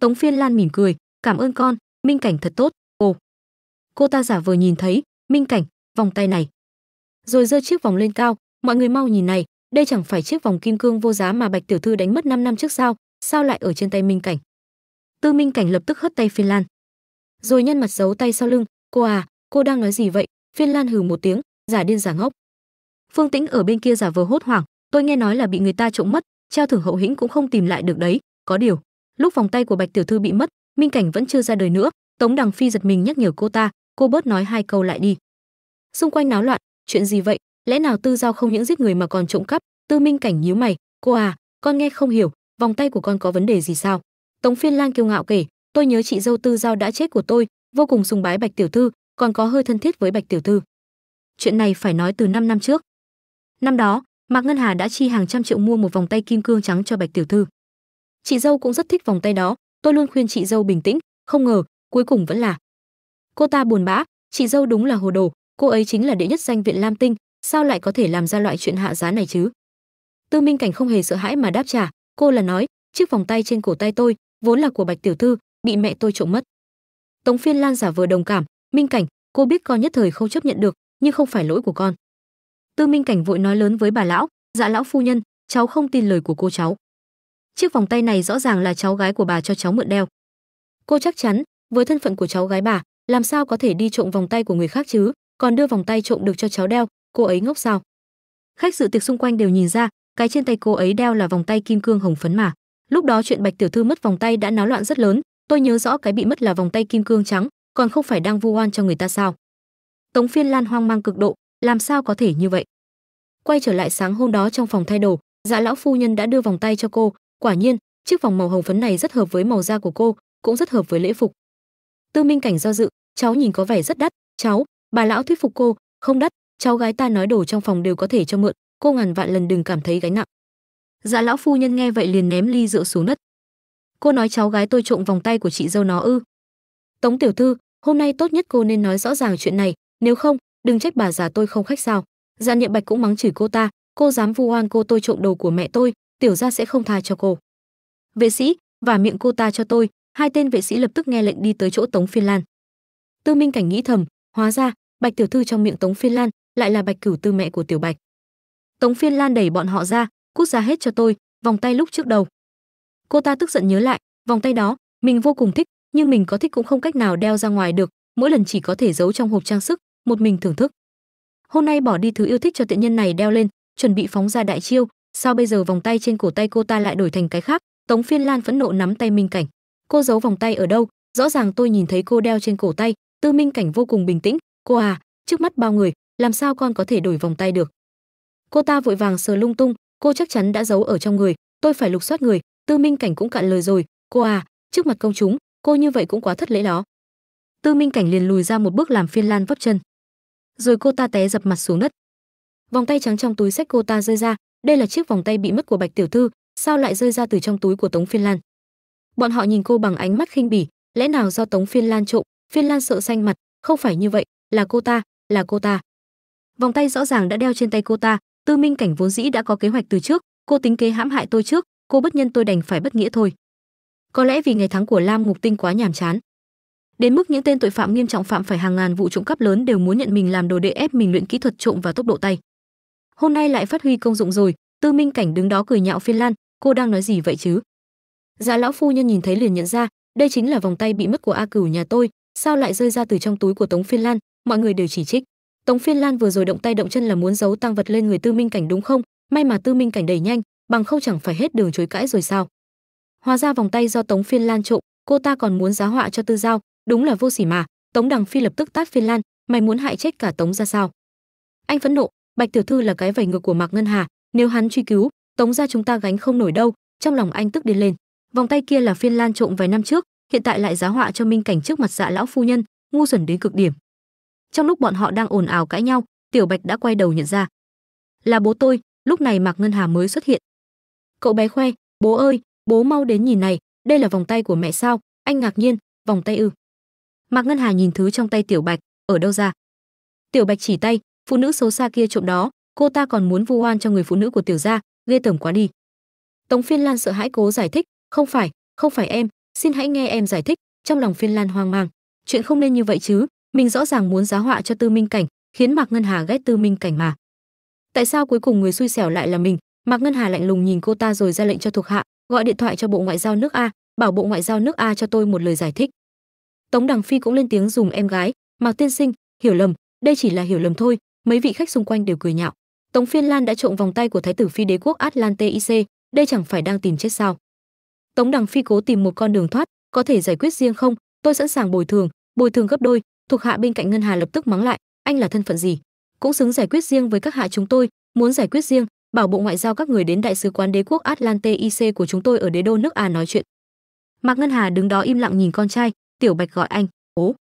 tống phiên lan mỉm cười cảm ơn con minh cảnh thật tốt cô cô ta giả vờ nhìn thấy minh cảnh vòng tay này rồi giơ chiếc vòng lên cao mọi người mau nhìn này đây chẳng phải chiếc vòng kim cương vô giá mà bạch tiểu thư đánh mất 5 năm trước sao sao lại ở trên tay minh cảnh tư minh cảnh lập tức hất tay phiên lan rồi nhân mặt giấu tay sau lưng cô à cô đang nói gì vậy phiên lan hừ một tiếng giả điên giả ngốc phương tĩnh ở bên kia giả vờ hốt hoảng tôi nghe nói là bị người ta trộm mất treo thưởng hậu hĩnh cũng không tìm lại được đấy có điều lúc vòng tay của bạch tiểu thư bị mất minh cảnh vẫn chưa ra đời nữa tống đằng phi giật mình nhắc nhở cô ta cô bớt nói hai câu lại đi xung quanh náo loạn chuyện gì vậy lẽ nào tư giao không những giết người mà còn trộm cắp tư minh cảnh nhíu mày cô à con nghe không hiểu vòng tay của con có vấn đề gì sao tống phiên Lang kiêu ngạo kể tôi nhớ chị dâu tư giao đã chết của tôi vô cùng sùng bái bạch tiểu thư còn có hơi thân thiết với bạch tiểu thư chuyện này phải nói từ 5 năm trước Năm đó, Mạc Ngân Hà đã chi hàng trăm triệu mua một vòng tay kim cương trắng cho Bạch tiểu thư. Chị dâu cũng rất thích vòng tay đó, tôi luôn khuyên chị dâu bình tĩnh, không ngờ, cuối cùng vẫn là. Cô ta buồn bã, chị dâu đúng là hồ đồ, cô ấy chính là đệ nhất danh viện Lam Tinh, sao lại có thể làm ra loại chuyện hạ giá này chứ? Tư Minh Cảnh không hề sợ hãi mà đáp trả, cô là nói, chiếc vòng tay trên cổ tay tôi vốn là của Bạch tiểu thư, bị mẹ tôi trộm mất. Tống Phiên Lan giả vờ đồng cảm, "Minh Cảnh, cô biết con nhất thời không chấp nhận được, nhưng không phải lỗi của con tư minh cảnh vội nói lớn với bà lão dạ lão phu nhân cháu không tin lời của cô cháu chiếc vòng tay này rõ ràng là cháu gái của bà cho cháu mượn đeo cô chắc chắn với thân phận của cháu gái bà làm sao có thể đi trộm vòng tay của người khác chứ còn đưa vòng tay trộm được cho cháu đeo cô ấy ngốc sao khách dự tiệc xung quanh đều nhìn ra cái trên tay cô ấy đeo là vòng tay kim cương hồng phấn mà lúc đó chuyện bạch tiểu thư mất vòng tay đã náo loạn rất lớn tôi nhớ rõ cái bị mất là vòng tay kim cương trắng còn không phải đang vu oan cho người ta sao tống phiên lan hoang mang cực độ làm sao có thể như vậy quay trở lại sáng hôm đó trong phòng thay đồ dạ lão phu nhân đã đưa vòng tay cho cô quả nhiên chiếc vòng màu hồng phấn này rất hợp với màu da của cô cũng rất hợp với lễ phục tư minh cảnh do dự cháu nhìn có vẻ rất đắt cháu bà lão thuyết phục cô không đắt cháu gái ta nói đồ trong phòng đều có thể cho mượn cô ngàn vạn lần đừng cảm thấy gánh nặng dạ lão phu nhân nghe vậy liền ném ly rượu xuống đất cô nói cháu gái tôi trộm vòng tay của chị dâu nó ư tống tiểu thư hôm nay tốt nhất cô nên nói rõ ràng chuyện này nếu không đừng trách bà già tôi không khách sao dạ niệm bạch cũng mắng chửi cô ta cô dám vu oan cô tôi trộm đồ của mẹ tôi tiểu ra sẽ không tha cho cô vệ sĩ và miệng cô ta cho tôi hai tên vệ sĩ lập tức nghe lệnh đi tới chỗ tống phiên lan tư minh cảnh nghĩ thầm hóa ra bạch tiểu thư trong miệng tống phiên lan lại là bạch cửu tư mẹ của tiểu bạch tống phiên lan đẩy bọn họ ra cút ra hết cho tôi vòng tay lúc trước đầu cô ta tức giận nhớ lại vòng tay đó mình vô cùng thích nhưng mình có thích cũng không cách nào đeo ra ngoài được mỗi lần chỉ có thể giấu trong hộp trang sức một mình thưởng thức hôm nay bỏ đi thứ yêu thích cho tiện nhân này đeo lên chuẩn bị phóng ra đại chiêu sao bây giờ vòng tay trên cổ tay cô ta lại đổi thành cái khác tống phiên lan phẫn nộ nắm tay minh cảnh cô giấu vòng tay ở đâu rõ ràng tôi nhìn thấy cô đeo trên cổ tay tư minh cảnh vô cùng bình tĩnh cô à trước mắt bao người làm sao con có thể đổi vòng tay được cô ta vội vàng sờ lung tung cô chắc chắn đã giấu ở trong người tôi phải lục soát người tư minh cảnh cũng cạn lời rồi cô à trước mặt công chúng cô như vậy cũng quá thất lễ đó tư minh cảnh liền lùi ra một bước làm phiên lan vấp chân rồi cô ta té dập mặt xuống đất vòng tay trắng trong túi sách cô ta rơi ra đây là chiếc vòng tay bị mất của bạch tiểu thư sao lại rơi ra từ trong túi của tống phiên lan bọn họ nhìn cô bằng ánh mắt khinh bỉ lẽ nào do tống phiên lan trộm phiên lan sợ xanh mặt không phải như vậy là cô ta là cô ta vòng tay rõ ràng đã đeo trên tay cô ta tư minh cảnh vốn dĩ đã có kế hoạch từ trước cô tính kế hãm hại tôi trước cô bất nhân tôi đành phải bất nghĩa thôi có lẽ vì ngày tháng của lam ngục tinh quá nhàm chán đến mức những tên tội phạm nghiêm trọng phạm phải hàng ngàn vụ trộm cắp lớn đều muốn nhận mình làm đồ đệ ép mình luyện kỹ thuật trộm và tốc độ tay hôm nay lại phát huy công dụng rồi tư minh cảnh đứng đó cười nhạo phiên lan cô đang nói gì vậy chứ dạ lão phu nhân nhìn thấy liền nhận ra đây chính là vòng tay bị mất của a cửu nhà tôi sao lại rơi ra từ trong túi của tống phiên lan mọi người đều chỉ trích tống phiên lan vừa rồi động tay động chân là muốn giấu tăng vật lên người tư minh cảnh đúng không may mà tư minh cảnh đẩy nhanh bằng không chẳng phải hết đường chối cãi rồi sao hóa ra vòng tay do tống phiên lan trộm cô ta còn muốn giá họa cho tư giao đúng là vô sỉ mà tống đằng phi lập tức tát phiên lan mày muốn hại chết cả tống ra sao anh phẫn nộ bạch tiểu thư là cái vảy ngược của mạc ngân hà nếu hắn truy cứu tống ra chúng ta gánh không nổi đâu trong lòng anh tức điên lên vòng tay kia là phiên lan trộm vài năm trước hiện tại lại giá họa cho minh cảnh trước mặt dạ lão phu nhân ngu xuẩn đến cực điểm trong lúc bọn họ đang ồn ào cãi nhau tiểu bạch đã quay đầu nhận ra là bố tôi lúc này mạc ngân hà mới xuất hiện cậu bé khoe bố ơi bố mau đến nhìn này đây là vòng tay của mẹ sao anh ngạc nhiên vòng tay ư Mạc Ngân Hà nhìn thứ trong tay Tiểu Bạch, ở đâu ra? Tiểu Bạch chỉ tay, phụ nữ xấu xa kia trộm đó, cô ta còn muốn vu oan cho người phụ nữ của tiểu gia, ghê tởm quá đi. Tống Phiên Lan sợ hãi cố giải thích, không phải, không phải em, xin hãy nghe em giải thích, trong lòng Phiên Lan hoang mang, chuyện không nên như vậy chứ, mình rõ ràng muốn giá họa cho Tư Minh Cảnh, khiến Mạc Ngân Hà ghét Tư Minh Cảnh mà. Tại sao cuối cùng người xui xẻo lại là mình? Mạc Ngân Hà lạnh lùng nhìn cô ta rồi ra lệnh cho thuộc hạ, gọi điện thoại cho Bộ Ngoại giao nước A, bảo Bộ Ngoại giao nước A cho tôi một lời giải thích. Tống Đằng Phi cũng lên tiếng dùng em gái, Mạc tiên sinh, hiểu lầm, đây chỉ là hiểu lầm thôi, mấy vị khách xung quanh đều cười nhạo. Tống Phiên Lan đã trộm vòng tay của thái tử phi đế quốc Atlante IC, đây chẳng phải đang tìm chết sao? Tống Đằng Phi cố tìm một con đường thoát, có thể giải quyết riêng không? Tôi sẵn sàng bồi thường, bồi thường gấp đôi, thuộc hạ bên cạnh ngân hà lập tức mắng lại, anh là thân phận gì? Cũng xứng giải quyết riêng với các hạ chúng tôi, muốn giải quyết riêng, bảo bộ ngoại giao các người đến đại sứ quán đế quốc Atlante IC của chúng tôi ở đế đô nước A nói chuyện. Mạc Ngân Hà đứng đó im lặng nhìn con trai, Tiểu Bạch gọi anh, "Ố."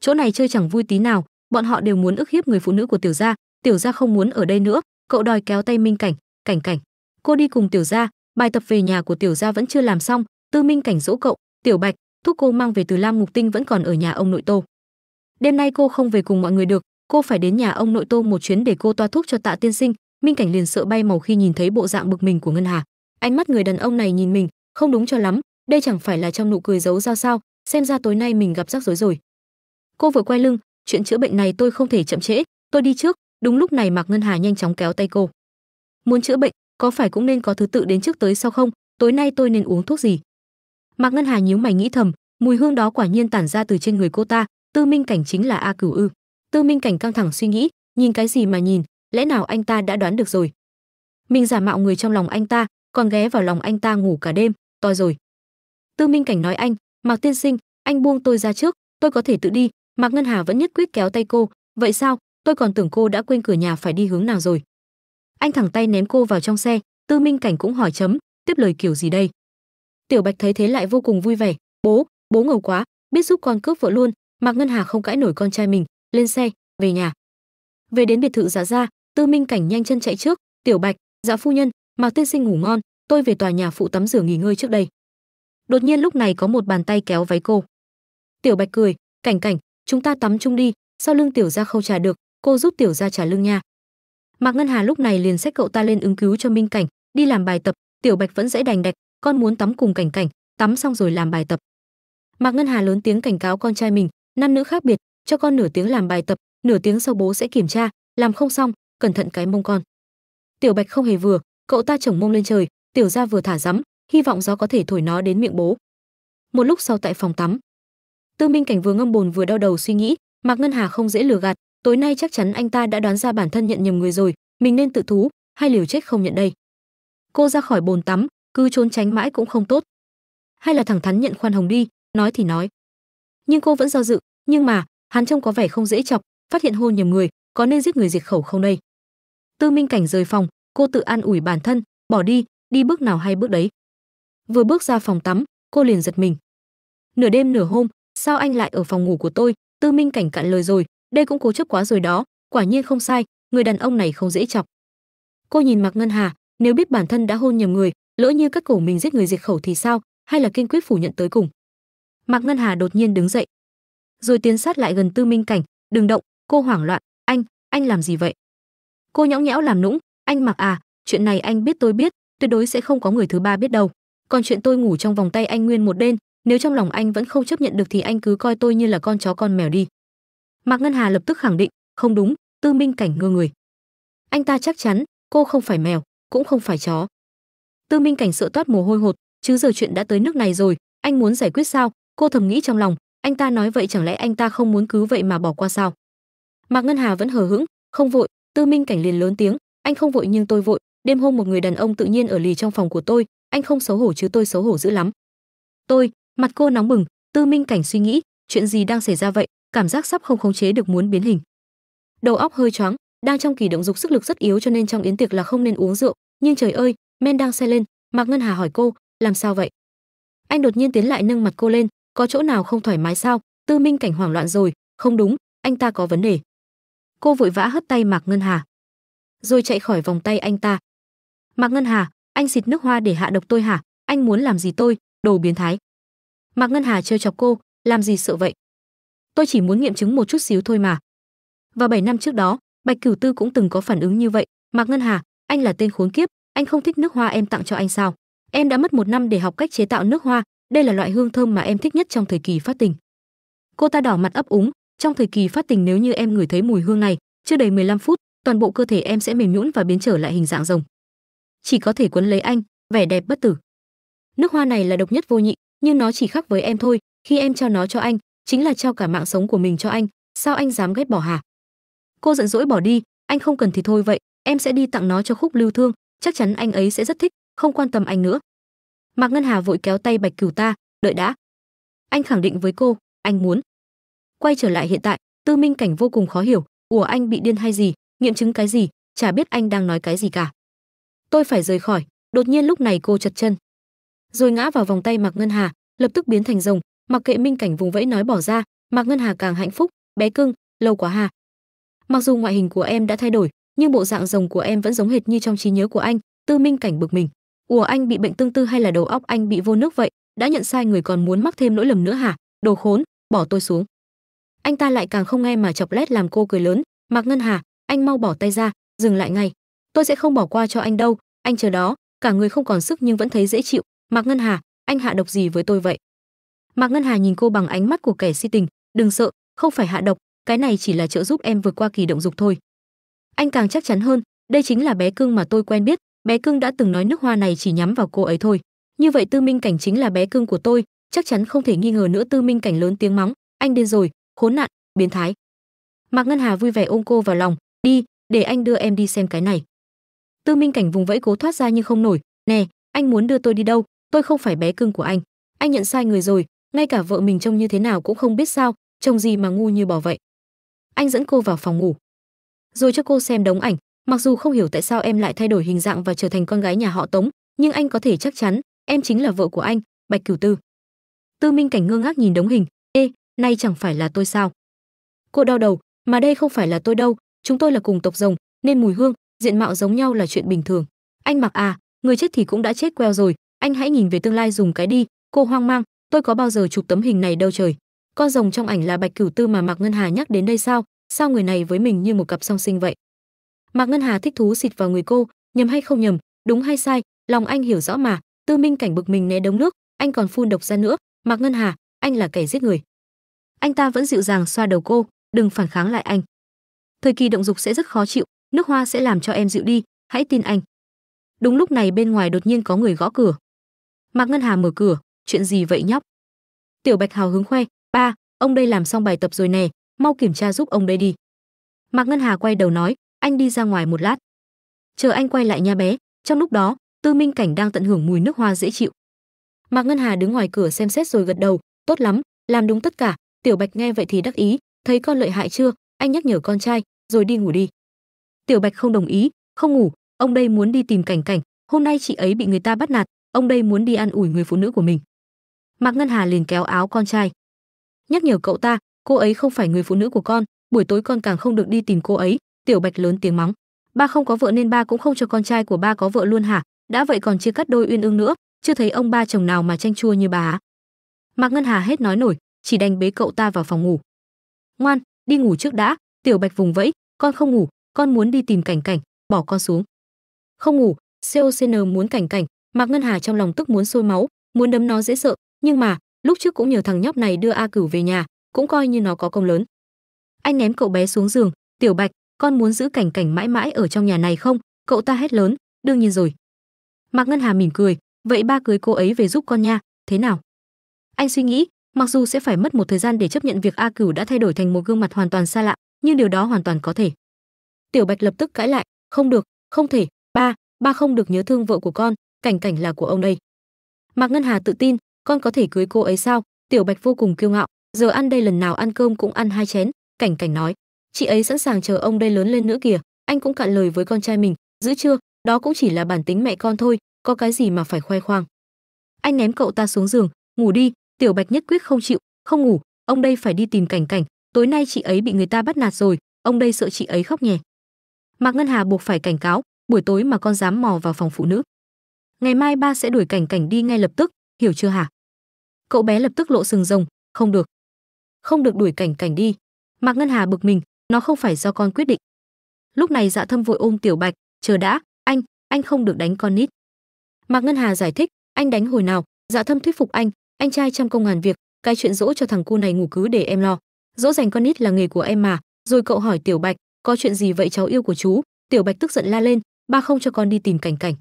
Chỗ này chơi chẳng vui tí nào, bọn họ đều muốn ức hiếp người phụ nữ của tiểu gia, tiểu gia không muốn ở đây nữa, cậu đòi kéo tay Minh Cảnh, "Cảnh Cảnh, cô đi cùng tiểu gia, bài tập về nhà của tiểu gia vẫn chưa làm xong." Tư Minh Cảnh dỗ cậu, "Tiểu Bạch, thuốc cô mang về từ Lam Ngục Tinh vẫn còn ở nhà ông nội Tô. Đêm nay cô không về cùng mọi người được, cô phải đến nhà ông nội Tô một chuyến để cô toa thuốc cho Tạ tiên sinh." Minh Cảnh liền sợ bay màu khi nhìn thấy bộ dạng bực mình của Ngân Hà. Ánh mắt người đàn ông này nhìn mình, không đúng cho lắm, đây chẳng phải là trong nụ cười giấu ra sao, xem ra tối nay mình gặp rắc rối rồi cô vừa quay lưng chuyện chữa bệnh này tôi không thể chậm trễ tôi đi trước đúng lúc này mạc ngân hà nhanh chóng kéo tay cô muốn chữa bệnh có phải cũng nên có thứ tự đến trước tới sau không tối nay tôi nên uống thuốc gì mạc ngân hà nhíu mày nghĩ thầm mùi hương đó quả nhiên tản ra từ trên người cô ta tư minh cảnh chính là a cửu ư tư minh cảnh căng thẳng suy nghĩ nhìn cái gì mà nhìn lẽ nào anh ta đã đoán được rồi mình giả mạo người trong lòng anh ta còn ghé vào lòng anh ta ngủ cả đêm to rồi tư minh cảnh nói anh mạc tiên sinh anh buông tôi ra trước tôi có thể tự đi mạc ngân hà vẫn nhất quyết kéo tay cô vậy sao tôi còn tưởng cô đã quên cửa nhà phải đi hướng nào rồi anh thẳng tay ném cô vào trong xe tư minh cảnh cũng hỏi chấm tiếp lời kiểu gì đây tiểu bạch thấy thế lại vô cùng vui vẻ bố bố ngầu quá biết giúp con cướp vợ luôn mạc ngân hà không cãi nổi con trai mình lên xe về nhà về đến biệt thự dạ giả ra tư minh cảnh nhanh chân chạy trước tiểu bạch dạ phu nhân mạc tiên sinh ngủ ngon tôi về tòa nhà phụ tắm rửa nghỉ ngơi trước đây đột nhiên lúc này có một bàn tay kéo váy cô tiểu bạch cười cảnh cảnh chúng ta tắm chung đi sau lưng tiểu ra khâu trà được cô giúp tiểu ra trà lưng nha mạc ngân hà lúc này liền xách cậu ta lên ứng cứu cho minh cảnh đi làm bài tập tiểu bạch vẫn dễ đành đạch con muốn tắm cùng cảnh cảnh tắm xong rồi làm bài tập mạc ngân hà lớn tiếng cảnh cáo con trai mình nam nữ khác biệt cho con nửa tiếng làm bài tập nửa tiếng sau bố sẽ kiểm tra làm không xong cẩn thận cái mông con tiểu bạch không hề vừa cậu ta chổng mông lên trời tiểu ra vừa thả rắm hy vọng gió có thể thổi nó đến miệng bố một lúc sau tại phòng tắm tư minh cảnh vừa ngâm bồn vừa đau đầu suy nghĩ mạc ngân hà không dễ lừa gạt tối nay chắc chắn anh ta đã đoán ra bản thân nhận nhầm người rồi mình nên tự thú hay liều chết không nhận đây cô ra khỏi bồn tắm cứ trốn tránh mãi cũng không tốt hay là thẳng thắn nhận khoan hồng đi nói thì nói nhưng cô vẫn do dự nhưng mà hắn trông có vẻ không dễ chọc phát hiện hôn nhầm người có nên giết người diệt khẩu không đây tư minh cảnh rời phòng cô tự an ủi bản thân bỏ đi đi bước nào hay bước đấy vừa bước ra phòng tắm cô liền giật mình nửa đêm nửa hôm sao anh lại ở phòng ngủ của tôi tư minh cảnh cạn lời rồi đây cũng cố chấp quá rồi đó quả nhiên không sai người đàn ông này không dễ chọc cô nhìn mặc ngân hà nếu biết bản thân đã hôn nhầm người lỡ như các cổ mình giết người diệt khẩu thì sao hay là kiên quyết phủ nhận tới cùng mạc ngân hà đột nhiên đứng dậy rồi tiến sát lại gần tư minh cảnh đừng động cô hoảng loạn anh anh làm gì vậy cô nhõng nhẽo làm nũng anh mặc à chuyện này anh biết tôi biết tuyệt đối sẽ không có người thứ ba biết đâu còn chuyện tôi ngủ trong vòng tay anh nguyên một đêm nếu trong lòng anh vẫn không chấp nhận được thì anh cứ coi tôi như là con chó con mèo đi mạc ngân hà lập tức khẳng định không đúng tư minh cảnh ngơ người anh ta chắc chắn cô không phải mèo cũng không phải chó tư minh cảnh sợ toát mồ hôi hột chứ giờ chuyện đã tới nước này rồi anh muốn giải quyết sao cô thầm nghĩ trong lòng anh ta nói vậy chẳng lẽ anh ta không muốn cứ vậy mà bỏ qua sao mạc ngân hà vẫn hờ hững không vội tư minh cảnh liền lớn tiếng anh không vội nhưng tôi vội đêm hôm một người đàn ông tự nhiên ở lì trong phòng của tôi anh không xấu hổ chứ tôi xấu hổ dữ lắm tôi mặt cô nóng bừng tư minh cảnh suy nghĩ chuyện gì đang xảy ra vậy cảm giác sắp không khống chế được muốn biến hình đầu óc hơi choáng đang trong kỳ động dục sức lực rất yếu cho nên trong yến tiệc là không nên uống rượu nhưng trời ơi men đang xe lên mạc ngân hà hỏi cô làm sao vậy anh đột nhiên tiến lại nâng mặt cô lên có chỗ nào không thoải mái sao tư minh cảnh hoảng loạn rồi không đúng anh ta có vấn đề cô vội vã hất tay mạc ngân hà rồi chạy khỏi vòng tay anh ta mạc ngân hà anh xịt nước hoa để hạ độc tôi hả anh muốn làm gì tôi đồ biến thái mạc ngân hà trêu chọc cô làm gì sợ vậy tôi chỉ muốn nghiệm chứng một chút xíu thôi mà và 7 năm trước đó bạch cửu tư cũng từng có phản ứng như vậy mạc ngân hà anh là tên khốn kiếp anh không thích nước hoa em tặng cho anh sao em đã mất một năm để học cách chế tạo nước hoa đây là loại hương thơm mà em thích nhất trong thời kỳ phát tình cô ta đỏ mặt ấp úng trong thời kỳ phát tình nếu như em ngửi thấy mùi hương này chưa đầy 15 phút toàn bộ cơ thể em sẽ mềm nhũn và biến trở lại hình dạng rồng chỉ có thể quấn lấy anh, vẻ đẹp bất tử. Nước hoa này là độc nhất vô nhị, nhưng nó chỉ khác với em thôi, khi em trao nó cho anh, chính là trao cả mạng sống của mình cho anh, sao anh dám ghét bỏ hả? Cô giận dỗi bỏ đi, anh không cần thì thôi vậy, em sẽ đi tặng nó cho Khúc Lưu Thương, chắc chắn anh ấy sẽ rất thích, không quan tâm anh nữa. Mạc Ngân Hà vội kéo tay Bạch Cửu ta, đợi đã. Anh khẳng định với cô, anh muốn. Quay trở lại hiện tại, Tư Minh Cảnh vô cùng khó hiểu, ủa anh bị điên hay gì, nghiệm chứng cái gì, chả biết anh đang nói cái gì cả tôi phải rời khỏi đột nhiên lúc này cô chật chân rồi ngã vào vòng tay mạc ngân hà lập tức biến thành rồng mặc kệ minh cảnh vùng vẫy nói bỏ ra mạc ngân hà càng hạnh phúc bé cưng lâu quá hà mặc dù ngoại hình của em đã thay đổi nhưng bộ dạng rồng của em vẫn giống hệt như trong trí nhớ của anh tư minh cảnh bực mình ủa anh bị bệnh tương tư hay là đầu óc anh bị vô nước vậy đã nhận sai người còn muốn mắc thêm lỗi lầm nữa hả đồ khốn bỏ tôi xuống anh ta lại càng không nghe mà chọc lét làm cô cười lớn mạc ngân hà anh mau bỏ tay ra dừng lại ngay tôi sẽ không bỏ qua cho anh đâu anh chờ đó cả người không còn sức nhưng vẫn thấy dễ chịu mạc ngân hà anh hạ độc gì với tôi vậy mạc ngân hà nhìn cô bằng ánh mắt của kẻ si tình đừng sợ không phải hạ độc cái này chỉ là trợ giúp em vượt qua kỳ động dục thôi anh càng chắc chắn hơn đây chính là bé cưng mà tôi quen biết bé cưng đã từng nói nước hoa này chỉ nhắm vào cô ấy thôi như vậy tư minh cảnh chính là bé cưng của tôi chắc chắn không thể nghi ngờ nữa tư minh cảnh lớn tiếng mắng anh điên rồi khốn nạn biến thái mạc ngân hà vui vẻ ôm cô vào lòng đi để anh đưa em đi xem cái này tư minh cảnh vùng vẫy cố thoát ra nhưng không nổi nè anh muốn đưa tôi đi đâu tôi không phải bé cưng của anh anh nhận sai người rồi ngay cả vợ mình trông như thế nào cũng không biết sao trông gì mà ngu như bò vậy anh dẫn cô vào phòng ngủ rồi cho cô xem đống ảnh mặc dù không hiểu tại sao em lại thay đổi hình dạng và trở thành con gái nhà họ tống nhưng anh có thể chắc chắn em chính là vợ của anh bạch cửu tư tư minh cảnh ngơ ngác nhìn đống hình ê nay chẳng phải là tôi sao cô đau đầu mà đây không phải là tôi đâu chúng tôi là cùng tộc rồng nên mùi hương diện mạo giống nhau là chuyện bình thường anh mặc à người chết thì cũng đã chết queo rồi anh hãy nhìn về tương lai dùng cái đi cô hoang mang tôi có bao giờ chụp tấm hình này đâu trời con rồng trong ảnh là bạch cửu tư mà mạc ngân hà nhắc đến đây sao sao người này với mình như một cặp song sinh vậy mạc ngân hà thích thú xịt vào người cô nhầm hay không nhầm đúng hay sai lòng anh hiểu rõ mà tư minh cảnh bực mình né đống nước anh còn phun độc ra nữa mạc ngân hà anh là kẻ giết người anh ta vẫn dịu dàng xoa đầu cô đừng phản kháng lại anh thời kỳ động dục sẽ rất khó chịu nước hoa sẽ làm cho em dịu đi hãy tin anh đúng lúc này bên ngoài đột nhiên có người gõ cửa mạc ngân hà mở cửa chuyện gì vậy nhóc tiểu bạch hào hứng khoe ba ông đây làm xong bài tập rồi nè mau kiểm tra giúp ông đây đi mạc ngân hà quay đầu nói anh đi ra ngoài một lát chờ anh quay lại nha bé trong lúc đó tư minh cảnh đang tận hưởng mùi nước hoa dễ chịu mạc ngân hà đứng ngoài cửa xem xét rồi gật đầu tốt lắm làm đúng tất cả tiểu bạch nghe vậy thì đắc ý thấy con lợi hại chưa anh nhắc nhở con trai rồi đi ngủ đi Tiểu Bạch không đồng ý, không ngủ, ông đây muốn đi tìm Cảnh Cảnh, hôm nay chị ấy bị người ta bắt nạt, ông đây muốn đi an ủi người phụ nữ của mình. Mạc Ngân Hà liền kéo áo con trai. Nhắc nhở cậu ta, cô ấy không phải người phụ nữ của con, buổi tối con càng không được đi tìm cô ấy, Tiểu Bạch lớn tiếng mắng. Ba không có vợ nên ba cũng không cho con trai của ba có vợ luôn hả? Đã vậy còn chưa cắt đôi uyên ương nữa, chưa thấy ông ba chồng nào mà chanh chua như bà á. Mạc Ngân Hà hết nói nổi, chỉ đành bế cậu ta vào phòng ngủ. Ngoan, đi ngủ trước đã, Tiểu Bạch vùng vẫy, con không ngủ, con muốn đi tìm cảnh cảnh bỏ con xuống không ngủ cocn muốn cảnh cảnh mạc ngân hà trong lòng tức muốn sôi máu muốn đấm nó dễ sợ nhưng mà lúc trước cũng nhờ thằng nhóc này đưa a cửu về nhà cũng coi như nó có công lớn anh ném cậu bé xuống giường tiểu bạch con muốn giữ cảnh cảnh mãi mãi ở trong nhà này không cậu ta hét lớn đương nhiên rồi mạc ngân hà mỉm cười vậy ba cưới cô ấy về giúp con nha thế nào anh suy nghĩ mặc dù sẽ phải mất một thời gian để chấp nhận việc a cửu đã thay đổi thành một gương mặt hoàn toàn xa lạ nhưng điều đó hoàn toàn có thể Tiểu Bạch lập tức cãi lại, không được, không thể, ba, ba không được nhớ thương vợ của con, cảnh cảnh là của ông đây. Mạc Ngân Hà tự tin, con có thể cưới cô ấy sao? Tiểu Bạch vô cùng kiêu ngạo, giờ ăn đây lần nào ăn cơm cũng ăn hai chén, cảnh cảnh nói, chị ấy sẵn sàng chờ ông đây lớn lên nữa kìa, anh cũng cạn lời với con trai mình, giữ chưa, đó cũng chỉ là bản tính mẹ con thôi, có cái gì mà phải khoe khoang. Anh ném cậu ta xuống giường, ngủ đi, Tiểu Bạch nhất quyết không chịu, không ngủ, ông đây phải đi tìm cảnh cảnh, tối nay chị ấy bị người ta bắt nạt rồi, ông đây sợ chị ấy khóc nhè. Mạc Ngân Hà buộc phải cảnh cáo, buổi tối mà con dám mò vào phòng phụ nữ. Ngày mai ba sẽ đuổi cảnh cảnh đi ngay lập tức, hiểu chưa hả? Cậu bé lập tức lộ sừng rồng, không được. Không được đuổi cảnh cảnh đi. Mạc Ngân Hà bực mình, nó không phải do con quyết định. Lúc này Dạ Thâm vội ôm Tiểu Bạch, chờ đã, anh, anh không được đánh con nít. Mạc Ngân Hà giải thích, anh đánh hồi nào, Dạ Thâm thuyết phục anh, anh trai trong công ngàn việc, cái chuyện dỗ cho thằng cu này ngủ cứ để em lo. Dỗ dành con nít là nghề của em mà, rồi cậu hỏi Tiểu Bạch, có chuyện gì vậy cháu yêu của chú tiểu bạch tức giận la lên ba không cho con đi tìm cảnh cảnh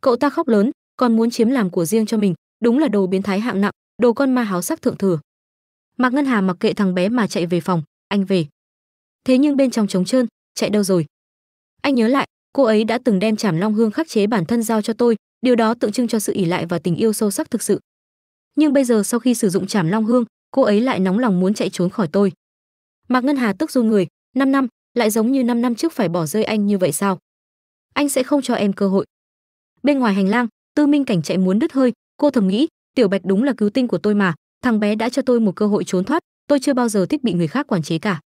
cậu ta khóc lớn còn muốn chiếm làm của riêng cho mình đúng là đồ biến thái hạng nặng đồ con ma háo sắc thượng thừa mạc ngân hà mặc kệ thằng bé mà chạy về phòng anh về thế nhưng bên trong trống trơn chạy đâu rồi anh nhớ lại cô ấy đã từng đem chảm long hương khắc chế bản thân giao cho tôi điều đó tượng trưng cho sự ỉ lại và tình yêu sâu sắc thực sự nhưng bây giờ sau khi sử dụng chảm long hương cô ấy lại nóng lòng muốn chạy trốn khỏi tôi mạc ngân hà tức run người 5 năm lại giống như 5 năm trước phải bỏ rơi anh như vậy sao? Anh sẽ không cho em cơ hội. Bên ngoài hành lang, Tư Minh Cảnh chạy muốn đứt hơi, cô thầm nghĩ, Tiểu Bạch đúng là cứu tinh của tôi mà, thằng bé đã cho tôi một cơ hội trốn thoát, tôi chưa bao giờ thích bị người khác quản chế cả.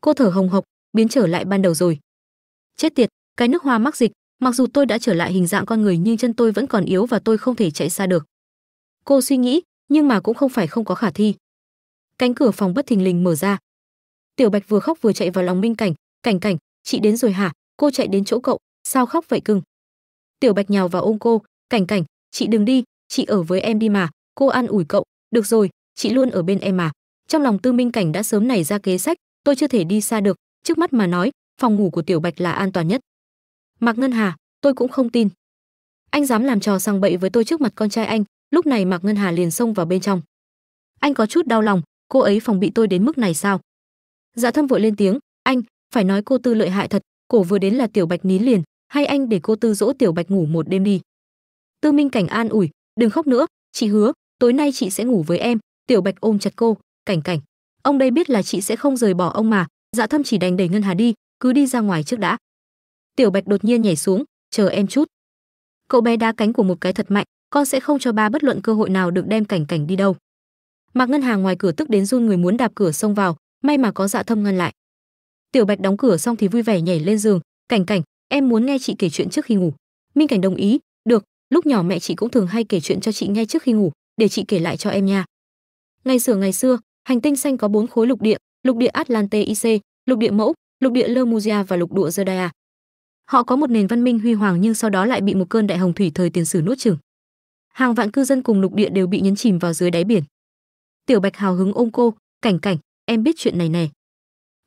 Cô thở hồng hộc, biến trở lại ban đầu rồi. Chết tiệt, cái nước hoa mắc dịch, mặc dù tôi đã trở lại hình dạng con người nhưng chân tôi vẫn còn yếu và tôi không thể chạy xa được. Cô suy nghĩ, nhưng mà cũng không phải không có khả thi. Cánh cửa phòng bất thình lình mở ra, tiểu bạch vừa khóc vừa chạy vào lòng minh cảnh cảnh cảnh chị đến rồi hả cô chạy đến chỗ cậu sao khóc vậy cưng tiểu bạch nhào vào ôm cô cảnh cảnh chị đừng đi chị ở với em đi mà cô an ủi cậu được rồi chị luôn ở bên em mà trong lòng tư minh cảnh đã sớm nảy ra kế sách tôi chưa thể đi xa được trước mắt mà nói phòng ngủ của tiểu bạch là an toàn nhất mạc ngân hà tôi cũng không tin anh dám làm trò sang bậy với tôi trước mặt con trai anh lúc này mạc ngân hà liền xông vào bên trong anh có chút đau lòng cô ấy phòng bị tôi đến mức này sao dạ thâm vội lên tiếng anh phải nói cô tư lợi hại thật cổ vừa đến là tiểu bạch nín liền hay anh để cô tư dỗ tiểu bạch ngủ một đêm đi tư minh cảnh an ủi đừng khóc nữa chị hứa tối nay chị sẽ ngủ với em tiểu bạch ôm chặt cô cảnh cảnh ông đây biết là chị sẽ không rời bỏ ông mà dạ thâm chỉ đành đẩy ngân hà đi cứ đi ra ngoài trước đã tiểu bạch đột nhiên nhảy xuống chờ em chút cậu bé đá cánh của một cái thật mạnh con sẽ không cho ba bất luận cơ hội nào được đem cảnh cảnh đi đâu Mặc ngân hà ngoài cửa tức đến run người muốn đạp cửa xông vào may mà có dạ thâm ngăn lại tiểu bạch đóng cửa xong thì vui vẻ nhảy lên giường cảnh cảnh em muốn nghe chị kể chuyện trước khi ngủ minh cảnh đồng ý được lúc nhỏ mẹ chị cũng thường hay kể chuyện cho chị nghe trước khi ngủ để chị kể lại cho em nha ngày xưa ngày xưa hành tinh xanh có bốn khối lục địa lục địa atlante ic lục địa mẫu lục địa lemuria và lục địa zerdaya họ có một nền văn minh huy hoàng nhưng sau đó lại bị một cơn đại hồng thủy thời tiền sử nuốt chửng hàng vạn cư dân cùng lục địa đều bị nhấn chìm vào dưới đáy biển tiểu bạch hào hứng ôm cô cảnh cảnh em biết chuyện này này.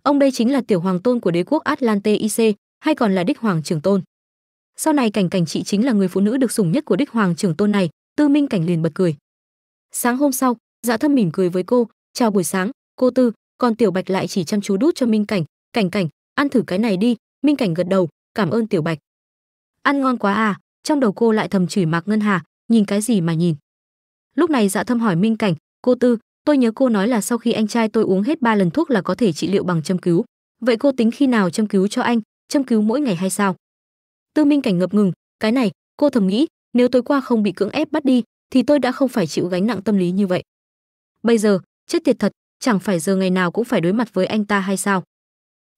Ông đây chính là tiểu hoàng tôn của đế quốc Atlante IC, hay còn là đích hoàng trưởng tôn. Sau này cảnh cảnh chị chính là người phụ nữ được sủng nhất của đích hoàng trưởng tôn này, Tư Minh cảnh liền bật cười. Sáng hôm sau, Dạ Thâm mỉm cười với cô, "Chào buổi sáng, cô Tư." Còn Tiểu Bạch lại chỉ chăm chú đút cho Minh Cảnh, "Cảnh cảnh, ăn thử cái này đi." Minh Cảnh gật đầu, "Cảm ơn Tiểu Bạch." "Ăn ngon quá à." Trong đầu cô lại thầm chửi Mạc Ngân Hà, nhìn cái gì mà nhìn. Lúc này Dạ Thâm hỏi Minh Cảnh, "Cô Tư, Tôi nhớ cô nói là sau khi anh trai tôi uống hết 3 lần thuốc là có thể trị liệu bằng châm cứu. Vậy cô tính khi nào châm cứu cho anh, châm cứu mỗi ngày hay sao? Tư Minh Cảnh ngập ngừng, cái này, cô thầm nghĩ, nếu tối qua không bị cưỡng ép bắt đi, thì tôi đã không phải chịu gánh nặng tâm lý như vậy. Bây giờ, chết tiệt thật, chẳng phải giờ ngày nào cũng phải đối mặt với anh ta hay sao?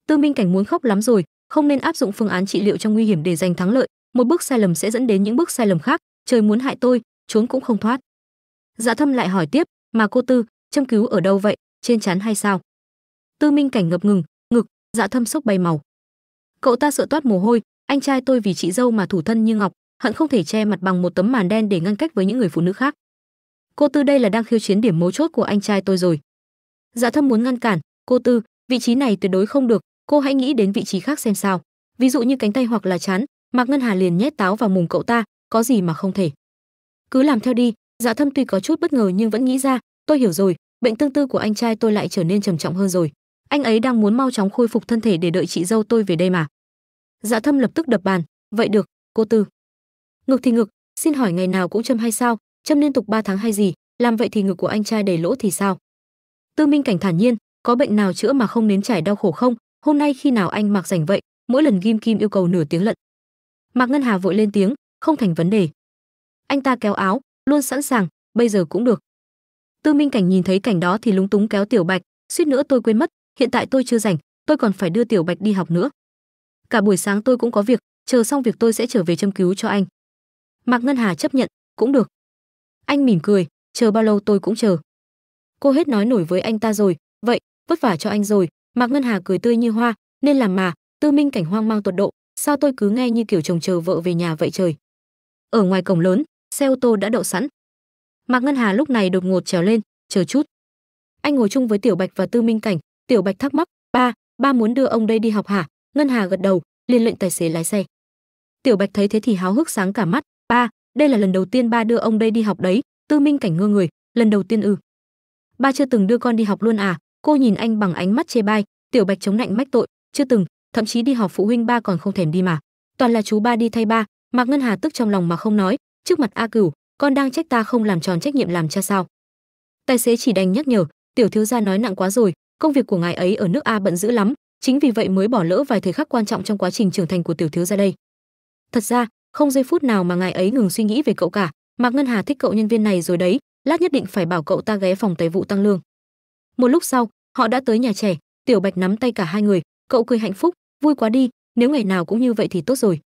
Tư Minh Cảnh muốn khóc lắm rồi, không nên áp dụng phương án trị liệu trong nguy hiểm để giành thắng lợi, một bước sai lầm sẽ dẫn đến những bước sai lầm khác, trời muốn hại tôi, trốn cũng không thoát. Dạ Thâm lại hỏi tiếp, mà cô Tư, châm cứu ở đâu vậy trên chán hay sao tư minh cảnh ngập ngừng ngực dạ thâm sốc bay màu cậu ta sợ toát mồ hôi anh trai tôi vì chị dâu mà thủ thân như ngọc hận không thể che mặt bằng một tấm màn đen để ngăn cách với những người phụ nữ khác cô tư đây là đang khiêu chiến điểm mấu chốt của anh trai tôi rồi dạ thâm muốn ngăn cản cô tư vị trí này tuyệt đối không được cô hãy nghĩ đến vị trí khác xem sao ví dụ như cánh tay hoặc là chán mạc ngân hà liền nhét táo vào mùng cậu ta có gì mà không thể cứ làm theo đi dạ thâm tuy có chút bất ngờ nhưng vẫn nghĩ ra tôi hiểu rồi bệnh tương tư của anh trai tôi lại trở nên trầm trọng hơn rồi anh ấy đang muốn mau chóng khôi phục thân thể để đợi chị dâu tôi về đây mà dạ thâm lập tức đập bàn vậy được cô tư ngực thì ngực xin hỏi ngày nào cũng châm hay sao châm liên tục 3 tháng hay gì làm vậy thì ngực của anh trai đầy lỗ thì sao tư minh cảnh thản nhiên có bệnh nào chữa mà không nếm trải đau khổ không hôm nay khi nào anh mặc rảnh vậy mỗi lần ghim kim yêu cầu nửa tiếng lận mạc ngân hà vội lên tiếng không thành vấn đề anh ta kéo áo luôn sẵn sàng bây giờ cũng được Tư Minh Cảnh nhìn thấy cảnh đó thì lúng túng kéo Tiểu Bạch, suýt nữa tôi quên mất, hiện tại tôi chưa rảnh, tôi còn phải đưa Tiểu Bạch đi học nữa. Cả buổi sáng tôi cũng có việc, chờ xong việc tôi sẽ trở về châm cứu cho anh. Mạc Ngân Hà chấp nhận, cũng được. Anh mỉm cười, chờ bao lâu tôi cũng chờ. Cô hết nói nổi với anh ta rồi, vậy, vất vả cho anh rồi. Mạc Ngân Hà cười tươi như hoa, nên làm mà, Tư Minh Cảnh hoang mang tột độ, sao tôi cứ nghe như kiểu chồng chờ vợ về nhà vậy trời. Ở ngoài cổng lớn, xe ô tô đã đậu sẵn, Mạc Ngân Hà lúc này đột ngột trèo lên, chờ chút. Anh ngồi chung với Tiểu Bạch và Tư Minh Cảnh, Tiểu Bạch thắc mắc, "Ba, ba muốn đưa ông đây đi học hả?" Ngân Hà gật đầu, liền lệnh tài xế lái xe. Tiểu Bạch thấy thế thì háo hức sáng cả mắt, "Ba, đây là lần đầu tiên ba đưa ông đây đi học đấy." Tư Minh Cảnh ngơ người, "Lần đầu tiên ư?" Ừ. "Ba chưa từng đưa con đi học luôn à?" Cô nhìn anh bằng ánh mắt chê bai, Tiểu Bạch chống nạnh mách tội, "Chưa từng, thậm chí đi học phụ huynh ba còn không thèm đi mà, toàn là chú ba đi thay ba." Mạc Ngân Hà tức trong lòng mà không nói, trước mặt A Cửu, con đang trách ta không làm tròn trách nhiệm làm cha sao tài xế chỉ đành nhắc nhở tiểu thiếu gia nói nặng quá rồi công việc của ngài ấy ở nước a bận dữ lắm chính vì vậy mới bỏ lỡ vài thời khắc quan trọng trong quá trình trưởng thành của tiểu thiếu gia đây thật ra không giây phút nào mà ngài ấy ngừng suy nghĩ về cậu cả mạc ngân hà thích cậu nhân viên này rồi đấy lát nhất định phải bảo cậu ta ghé phòng tài vụ tăng lương một lúc sau họ đã tới nhà trẻ tiểu bạch nắm tay cả hai người cậu cười hạnh phúc vui quá đi nếu ngày nào cũng như vậy thì tốt rồi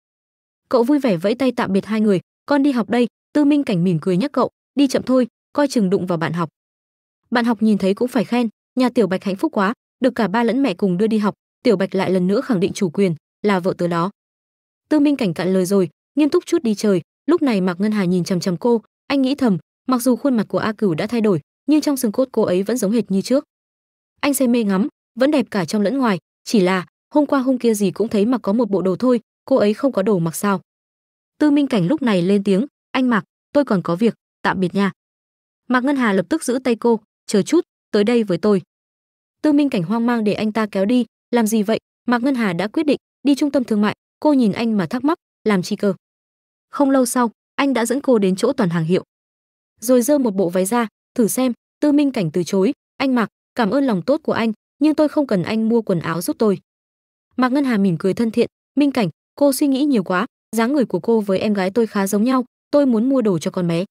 cậu vui vẻ vẫy tay tạm biệt hai người con đi học đây Tư Minh Cảnh mỉm cười nhắc cậu, đi chậm thôi, coi chừng đụng vào bạn học. Bạn học nhìn thấy cũng phải khen, nhà Tiểu Bạch hạnh phúc quá, được cả ba lẫn mẹ cùng đưa đi học, Tiểu Bạch lại lần nữa khẳng định chủ quyền, là vợ tớ đó. Tư Minh Cảnh cạn lời rồi, nghiêm túc chút đi trời, lúc này Mạc Ngân Hà nhìn chằm chằm cô, anh nghĩ thầm, mặc dù khuôn mặt của A Cửu đã thay đổi, nhưng trong xương cốt cô ấy vẫn giống hệt như trước. Anh say mê ngắm, vẫn đẹp cả trong lẫn ngoài, chỉ là hôm qua hôm kia gì cũng thấy mặc có một bộ đồ thôi, cô ấy không có đồ mặc sao? Tư Minh Cảnh lúc này lên tiếng, anh mạc tôi còn có việc tạm biệt nha mạc ngân hà lập tức giữ tay cô chờ chút tới đây với tôi tư minh cảnh hoang mang để anh ta kéo đi làm gì vậy mạc ngân hà đã quyết định đi trung tâm thương mại cô nhìn anh mà thắc mắc làm chi cơ không lâu sau anh đã dẫn cô đến chỗ toàn hàng hiệu rồi dơ một bộ váy ra thử xem tư minh cảnh từ chối anh mặc cảm ơn lòng tốt của anh nhưng tôi không cần anh mua quần áo giúp tôi mạc ngân hà mỉm cười thân thiện minh cảnh cô suy nghĩ nhiều quá dáng người của cô với em gái tôi khá giống nhau tôi muốn mua đồ cho con bé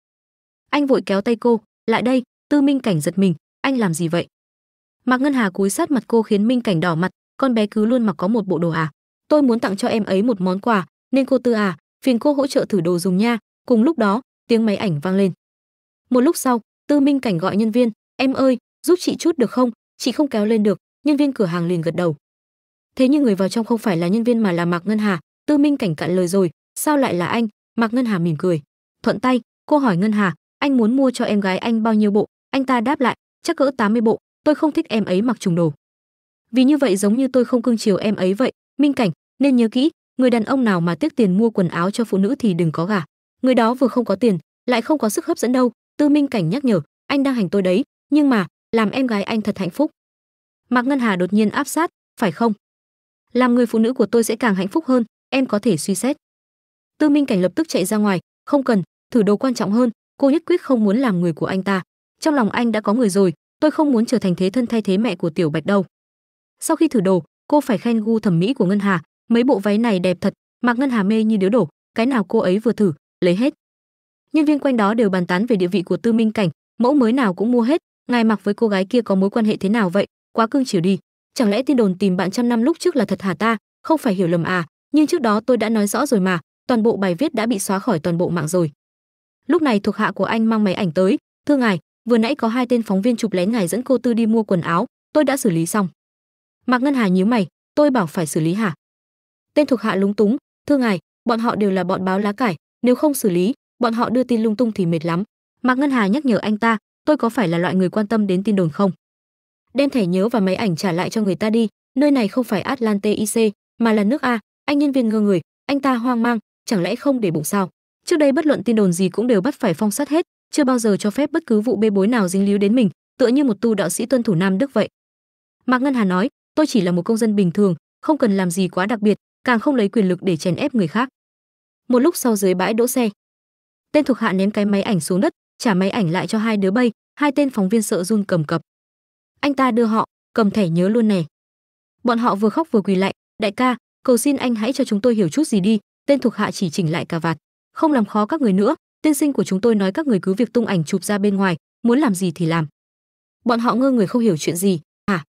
anh vội kéo tay cô lại đây tư minh cảnh giật mình anh làm gì vậy mạc ngân hà cúi sát mặt cô khiến minh cảnh đỏ mặt con bé cứ luôn mặc có một bộ đồ à tôi muốn tặng cho em ấy một món quà nên cô tư à phiền cô hỗ trợ thử đồ dùng nha cùng lúc đó tiếng máy ảnh vang lên một lúc sau tư minh cảnh gọi nhân viên em ơi giúp chị chút được không chị không kéo lên được nhân viên cửa hàng liền gật đầu thế nhưng người vào trong không phải là nhân viên mà là mạc ngân hà tư minh cảnh cạn lời rồi sao lại là anh mạc ngân hà mỉm cười thuận tay cô hỏi ngân hà anh muốn mua cho em gái anh bao nhiêu bộ anh ta đáp lại chắc cỡ 80 bộ tôi không thích em ấy mặc trùng đồ vì như vậy giống như tôi không cưng chiều em ấy vậy minh cảnh nên nhớ kỹ người đàn ông nào mà tiếc tiền mua quần áo cho phụ nữ thì đừng có gả người đó vừa không có tiền lại không có sức hấp dẫn đâu tư minh cảnh nhắc nhở anh đang hành tôi đấy nhưng mà làm em gái anh thật hạnh phúc mạc ngân hà đột nhiên áp sát phải không làm người phụ nữ của tôi sẽ càng hạnh phúc hơn em có thể suy xét tư minh cảnh lập tức chạy ra ngoài không cần thử đồ quan trọng hơn cô nhất quyết không muốn làm người của anh ta trong lòng anh đã có người rồi tôi không muốn trở thành thế thân thay thế mẹ của tiểu bạch đâu sau khi thử đồ cô phải khen gu thẩm mỹ của ngân hà mấy bộ váy này đẹp thật mặc ngân hà mê như điếu đổ cái nào cô ấy vừa thử lấy hết nhân viên quanh đó đều bàn tán về địa vị của tư minh cảnh mẫu mới nào cũng mua hết ngài mặc với cô gái kia có mối quan hệ thế nào vậy quá cương chiều đi chẳng lẽ tin đồn tìm bạn trăm năm lúc trước là thật hà ta không phải hiểu lầm à nhưng trước đó tôi đã nói rõ rồi mà toàn bộ bài viết đã bị xóa khỏi toàn bộ mạng rồi. Lúc này thuộc hạ của anh mang máy ảnh tới, "Thưa ngài, vừa nãy có hai tên phóng viên chụp lén ngài dẫn cô Tư đi mua quần áo, tôi đã xử lý xong." Mạc Ngân Hà nhíu mày, "Tôi bảo phải xử lý hả?" Tên thuộc hạ lúng túng, "Thưa ngài, bọn họ đều là bọn báo lá cải, nếu không xử lý, bọn họ đưa tin lung tung thì mệt lắm." Mạc Ngân Hà nhắc nhở anh ta, "Tôi có phải là loại người quan tâm đến tin đồn không?" Đem thẻ nhớ và máy ảnh trả lại cho người ta đi, nơi này không phải Atlante IC, mà là nước A, anh nhân viên ngơ người, anh ta hoang mang, chẳng lẽ không để bụng sao trước đây bất luận tin đồn gì cũng đều bắt phải phong sát hết chưa bao giờ cho phép bất cứ vụ bê bối nào dính líu đến mình tựa như một tu đạo sĩ tuân thủ nam đức vậy mạc ngân hà nói tôi chỉ là một công dân bình thường không cần làm gì quá đặc biệt càng không lấy quyền lực để chèn ép người khác một lúc sau dưới bãi đỗ xe tên thuộc hạ ném cái máy ảnh xuống đất trả máy ảnh lại cho hai đứa bay hai tên phóng viên sợ run cầm cập anh ta đưa họ cầm thẻ nhớ luôn nè bọn họ vừa khóc vừa quỳ lại đại ca cầu xin anh hãy cho chúng tôi hiểu chút gì đi tên thuộc hạ chỉ chỉnh lại cà vạt không làm khó các người nữa tiên sinh của chúng tôi nói các người cứ việc tung ảnh chụp ra bên ngoài muốn làm gì thì làm bọn họ ngơ người không hiểu chuyện gì hả à.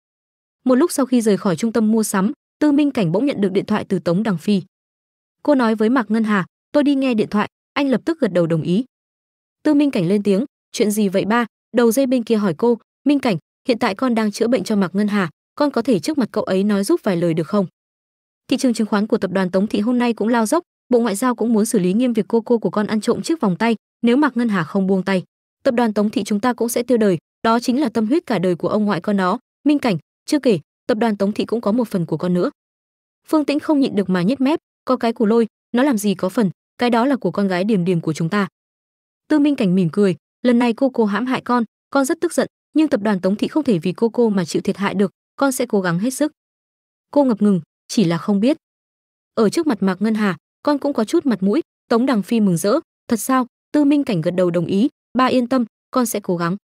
một lúc sau khi rời khỏi trung tâm mua sắm tư minh cảnh bỗng nhận được điện thoại từ tống đằng phi cô nói với mạc ngân hà tôi đi nghe điện thoại anh lập tức gật đầu đồng ý tư minh cảnh lên tiếng chuyện gì vậy ba đầu dây bên kia hỏi cô minh cảnh hiện tại con đang chữa bệnh cho mạc ngân hà con có thể trước mặt cậu ấy nói giúp vài lời được không Thị trường chứng khoán của tập đoàn Tống Thị hôm nay cũng lao dốc, Bộ Ngoại giao cũng muốn xử lý nghiêm việc cô cô của con ăn trộm chiếc vòng tay, nếu Mạc Ngân Hà không buông tay. Tập đoàn Tống Thị chúng ta cũng sẽ tiêu đời, đó chính là tâm huyết cả đời của ông ngoại con nó Minh Cảnh, chưa kể, tập đoàn Tống Thị cũng có một phần của con nữa. Phương Tĩnh không nhịn được mà nhếch mép, có cái của lôi, nó làm gì có phần, cái đó là của con gái điểm điểm của chúng ta. Tư Minh Cảnh mỉm cười, lần này cô cô hãm hại con, con rất tức giận, nhưng tập đoàn Tống Thị không thể vì cô cô mà chịu thiệt hại được, con sẽ cố gắng hết sức. Cô ngập ngừng, chỉ là không biết. Ở trước mặt Mạc Ngân Hà, con cũng có chút mặt mũi, Tống Đằng Phi mừng rỡ, thật sao? Tư Minh Cảnh gật đầu đồng ý, ba yên tâm, con sẽ cố gắng.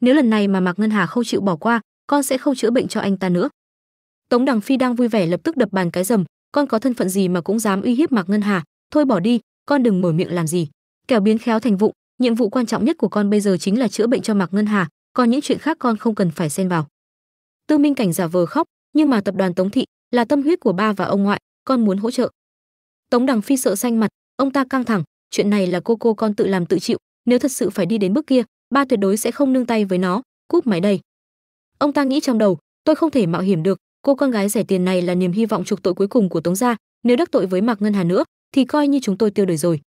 Nếu lần này mà Mạc Ngân Hà không chịu bỏ qua, con sẽ không chữa bệnh cho anh ta nữa. Tống Đằng Phi đang vui vẻ lập tức đập bàn cái rầm, con có thân phận gì mà cũng dám uy hiếp Mạc Ngân Hà, thôi bỏ đi, con đừng mở miệng làm gì. Kẻo biến khéo thành vụ, nhiệm vụ quan trọng nhất của con bây giờ chính là chữa bệnh cho Mạc Ngân Hà, còn những chuyện khác con không cần phải xen vào. Tư Minh Cảnh giả vờ khóc, nhưng mà tập đoàn Tống thị là tâm huyết của ba và ông ngoại, con muốn hỗ trợ. Tống Đằng Phi sợ xanh mặt, ông ta căng thẳng, chuyện này là cô cô con tự làm tự chịu, nếu thật sự phải đi đến bước kia, ba tuyệt đối sẽ không nương tay với nó, cúp máy đây. Ông ta nghĩ trong đầu, tôi không thể mạo hiểm được, cô con gái rẻ tiền này là niềm hy vọng trục tội cuối cùng của Tống gia, nếu đắc tội với Mạc Ngân Hà nữa thì coi như chúng tôi tiêu đời rồi.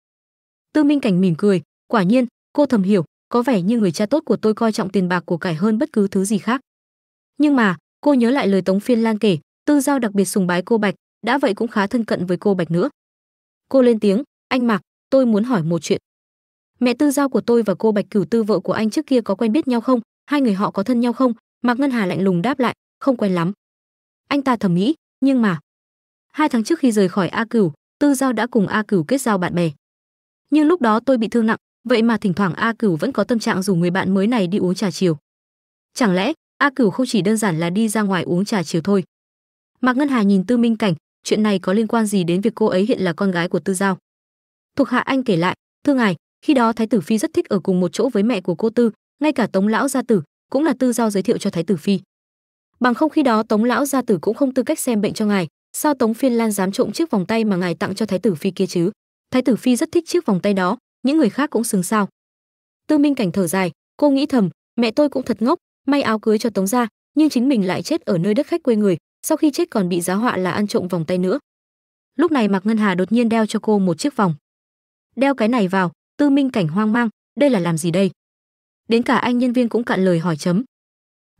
Tư Minh Cảnh mỉm cười, quả nhiên, cô thầm hiểu, có vẻ như người cha tốt của tôi coi trọng tiền bạc của cải hơn bất cứ thứ gì khác. Nhưng mà, cô nhớ lại lời tống phiên lan kể tư giao đặc biệt sùng bái cô bạch đã vậy cũng khá thân cận với cô bạch nữa cô lên tiếng anh mạc tôi muốn hỏi một chuyện mẹ tư giao của tôi và cô bạch cửu tư vợ của anh trước kia có quen biết nhau không hai người họ có thân nhau không mạc ngân hà lạnh lùng đáp lại không quen lắm anh ta thầm nghĩ nhưng mà hai tháng trước khi rời khỏi a cửu tư giao đã cùng a cửu kết giao bạn bè nhưng lúc đó tôi bị thương nặng vậy mà thỉnh thoảng a cửu vẫn có tâm trạng rủ người bạn mới này đi uống trà chiều chẳng lẽ A Cửu không chỉ đơn giản là đi ra ngoài uống trà chiều thôi. Mạc Ngân Hà nhìn Tư Minh Cảnh, chuyện này có liên quan gì đến việc cô ấy hiện là con gái của Tư Giao? Thuộc hạ anh kể lại, thưa ngài, khi đó Thái tử phi rất thích ở cùng một chỗ với mẹ của cô Tư, ngay cả Tống lão gia tử cũng là Tư Giao giới thiệu cho Thái tử phi. Bằng không khi đó Tống lão gia tử cũng không tư cách xem bệnh cho ngài, sao Tống Phiên Lan dám trộm chiếc vòng tay mà ngài tặng cho Thái tử phi kia chứ? Thái tử phi rất thích chiếc vòng tay đó, những người khác cũng sừng sao. Tư Minh Cảnh thở dài, cô nghĩ thầm, mẹ tôi cũng thật ngốc, may áo cưới cho tống gia nhưng chính mình lại chết ở nơi đất khách quê người sau khi chết còn bị giá họa là ăn trộm vòng tay nữa lúc này mạc ngân hà đột nhiên đeo cho cô một chiếc vòng đeo cái này vào tư minh cảnh hoang mang đây là làm gì đây đến cả anh nhân viên cũng cạn lời hỏi chấm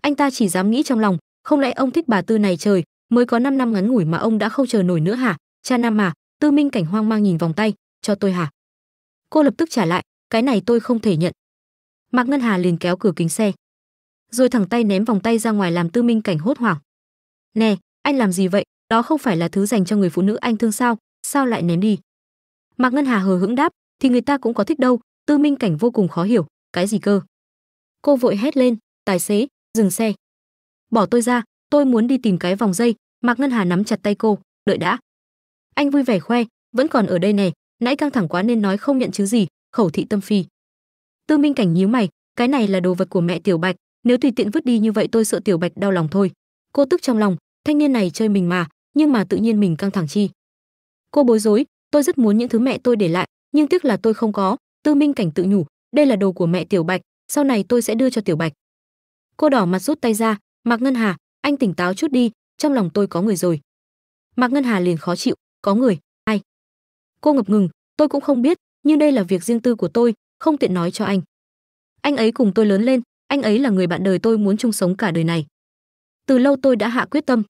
anh ta chỉ dám nghĩ trong lòng không lẽ ông thích bà tư này trời mới có 5 năm ngắn ngủi mà ông đã không chờ nổi nữa hả cha nam à, tư minh cảnh hoang mang nhìn vòng tay cho tôi hả cô lập tức trả lại cái này tôi không thể nhận mạc ngân hà liền kéo cửa kính xe rồi thẳng tay ném vòng tay ra ngoài làm Tư Minh Cảnh hốt hoảng. "Nè, anh làm gì vậy? Đó không phải là thứ dành cho người phụ nữ anh thương sao? Sao lại ném đi?" Mạc Ngân Hà hờ hững đáp, "Thì người ta cũng có thích đâu." Tư Minh Cảnh vô cùng khó hiểu, "Cái gì cơ?" Cô vội hét lên, "Tài xế, dừng xe. Bỏ tôi ra, tôi muốn đi tìm cái vòng dây." Mạc Ngân Hà nắm chặt tay cô, "Đợi đã." Anh vui vẻ khoe, "Vẫn còn ở đây nè, nãy căng thẳng quá nên nói không nhận chứ gì, khẩu thị tâm phi." Tư Minh Cảnh nhíu mày, cái này là đồ vật của mẹ Tiểu Bạch, nếu tùy tiện vứt đi như vậy tôi sợ tiểu bạch đau lòng thôi cô tức trong lòng thanh niên này chơi mình mà nhưng mà tự nhiên mình căng thẳng chi cô bối rối tôi rất muốn những thứ mẹ tôi để lại nhưng tiếc là tôi không có tư minh cảnh tự nhủ đây là đồ của mẹ tiểu bạch sau này tôi sẽ đưa cho tiểu bạch cô đỏ mặt rút tay ra mạc ngân hà anh tỉnh táo chút đi trong lòng tôi có người rồi mạc ngân hà liền khó chịu có người ai cô ngập ngừng tôi cũng không biết nhưng đây là việc riêng tư của tôi không tiện nói cho anh anh ấy cùng tôi lớn lên anh ấy là người bạn đời tôi muốn chung sống cả đời này từ lâu tôi đã hạ quyết tâm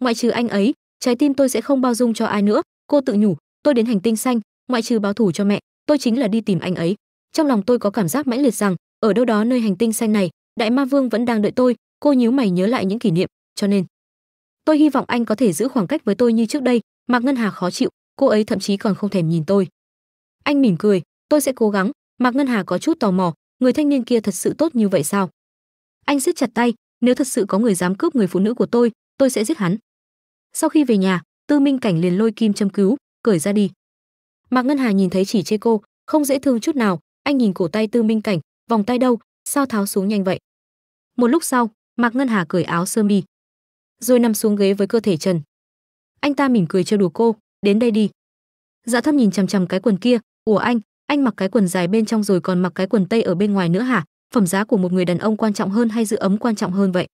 ngoại trừ anh ấy trái tim tôi sẽ không bao dung cho ai nữa cô tự nhủ tôi đến hành tinh xanh ngoại trừ báo thủ cho mẹ tôi chính là đi tìm anh ấy trong lòng tôi có cảm giác mãnh liệt rằng ở đâu đó nơi hành tinh xanh này đại ma vương vẫn đang đợi tôi cô nhíu mày nhớ lại những kỷ niệm cho nên tôi hy vọng anh có thể giữ khoảng cách với tôi như trước đây mạc ngân hà khó chịu cô ấy thậm chí còn không thèm nhìn tôi anh mỉm cười tôi sẽ cố gắng mạc ngân hà có chút tò mò người thanh niên kia thật sự tốt như vậy sao anh siết chặt tay nếu thật sự có người dám cướp người phụ nữ của tôi tôi sẽ giết hắn sau khi về nhà tư minh cảnh liền lôi kim châm cứu cởi ra đi mạc ngân hà nhìn thấy chỉ chê cô không dễ thương chút nào anh nhìn cổ tay tư minh cảnh vòng tay đâu sao tháo xuống nhanh vậy một lúc sau mạc ngân hà cởi áo sơ mi rồi nằm xuống ghế với cơ thể trần anh ta mỉm cười trêu đùa cô đến đây đi dạ thâm nhìn chằm chằm cái quần kia của anh anh mặc cái quần dài bên trong rồi còn mặc cái quần tây ở bên ngoài nữa hả phẩm giá của một người đàn ông quan trọng hơn hay giữ ấm quan trọng hơn vậy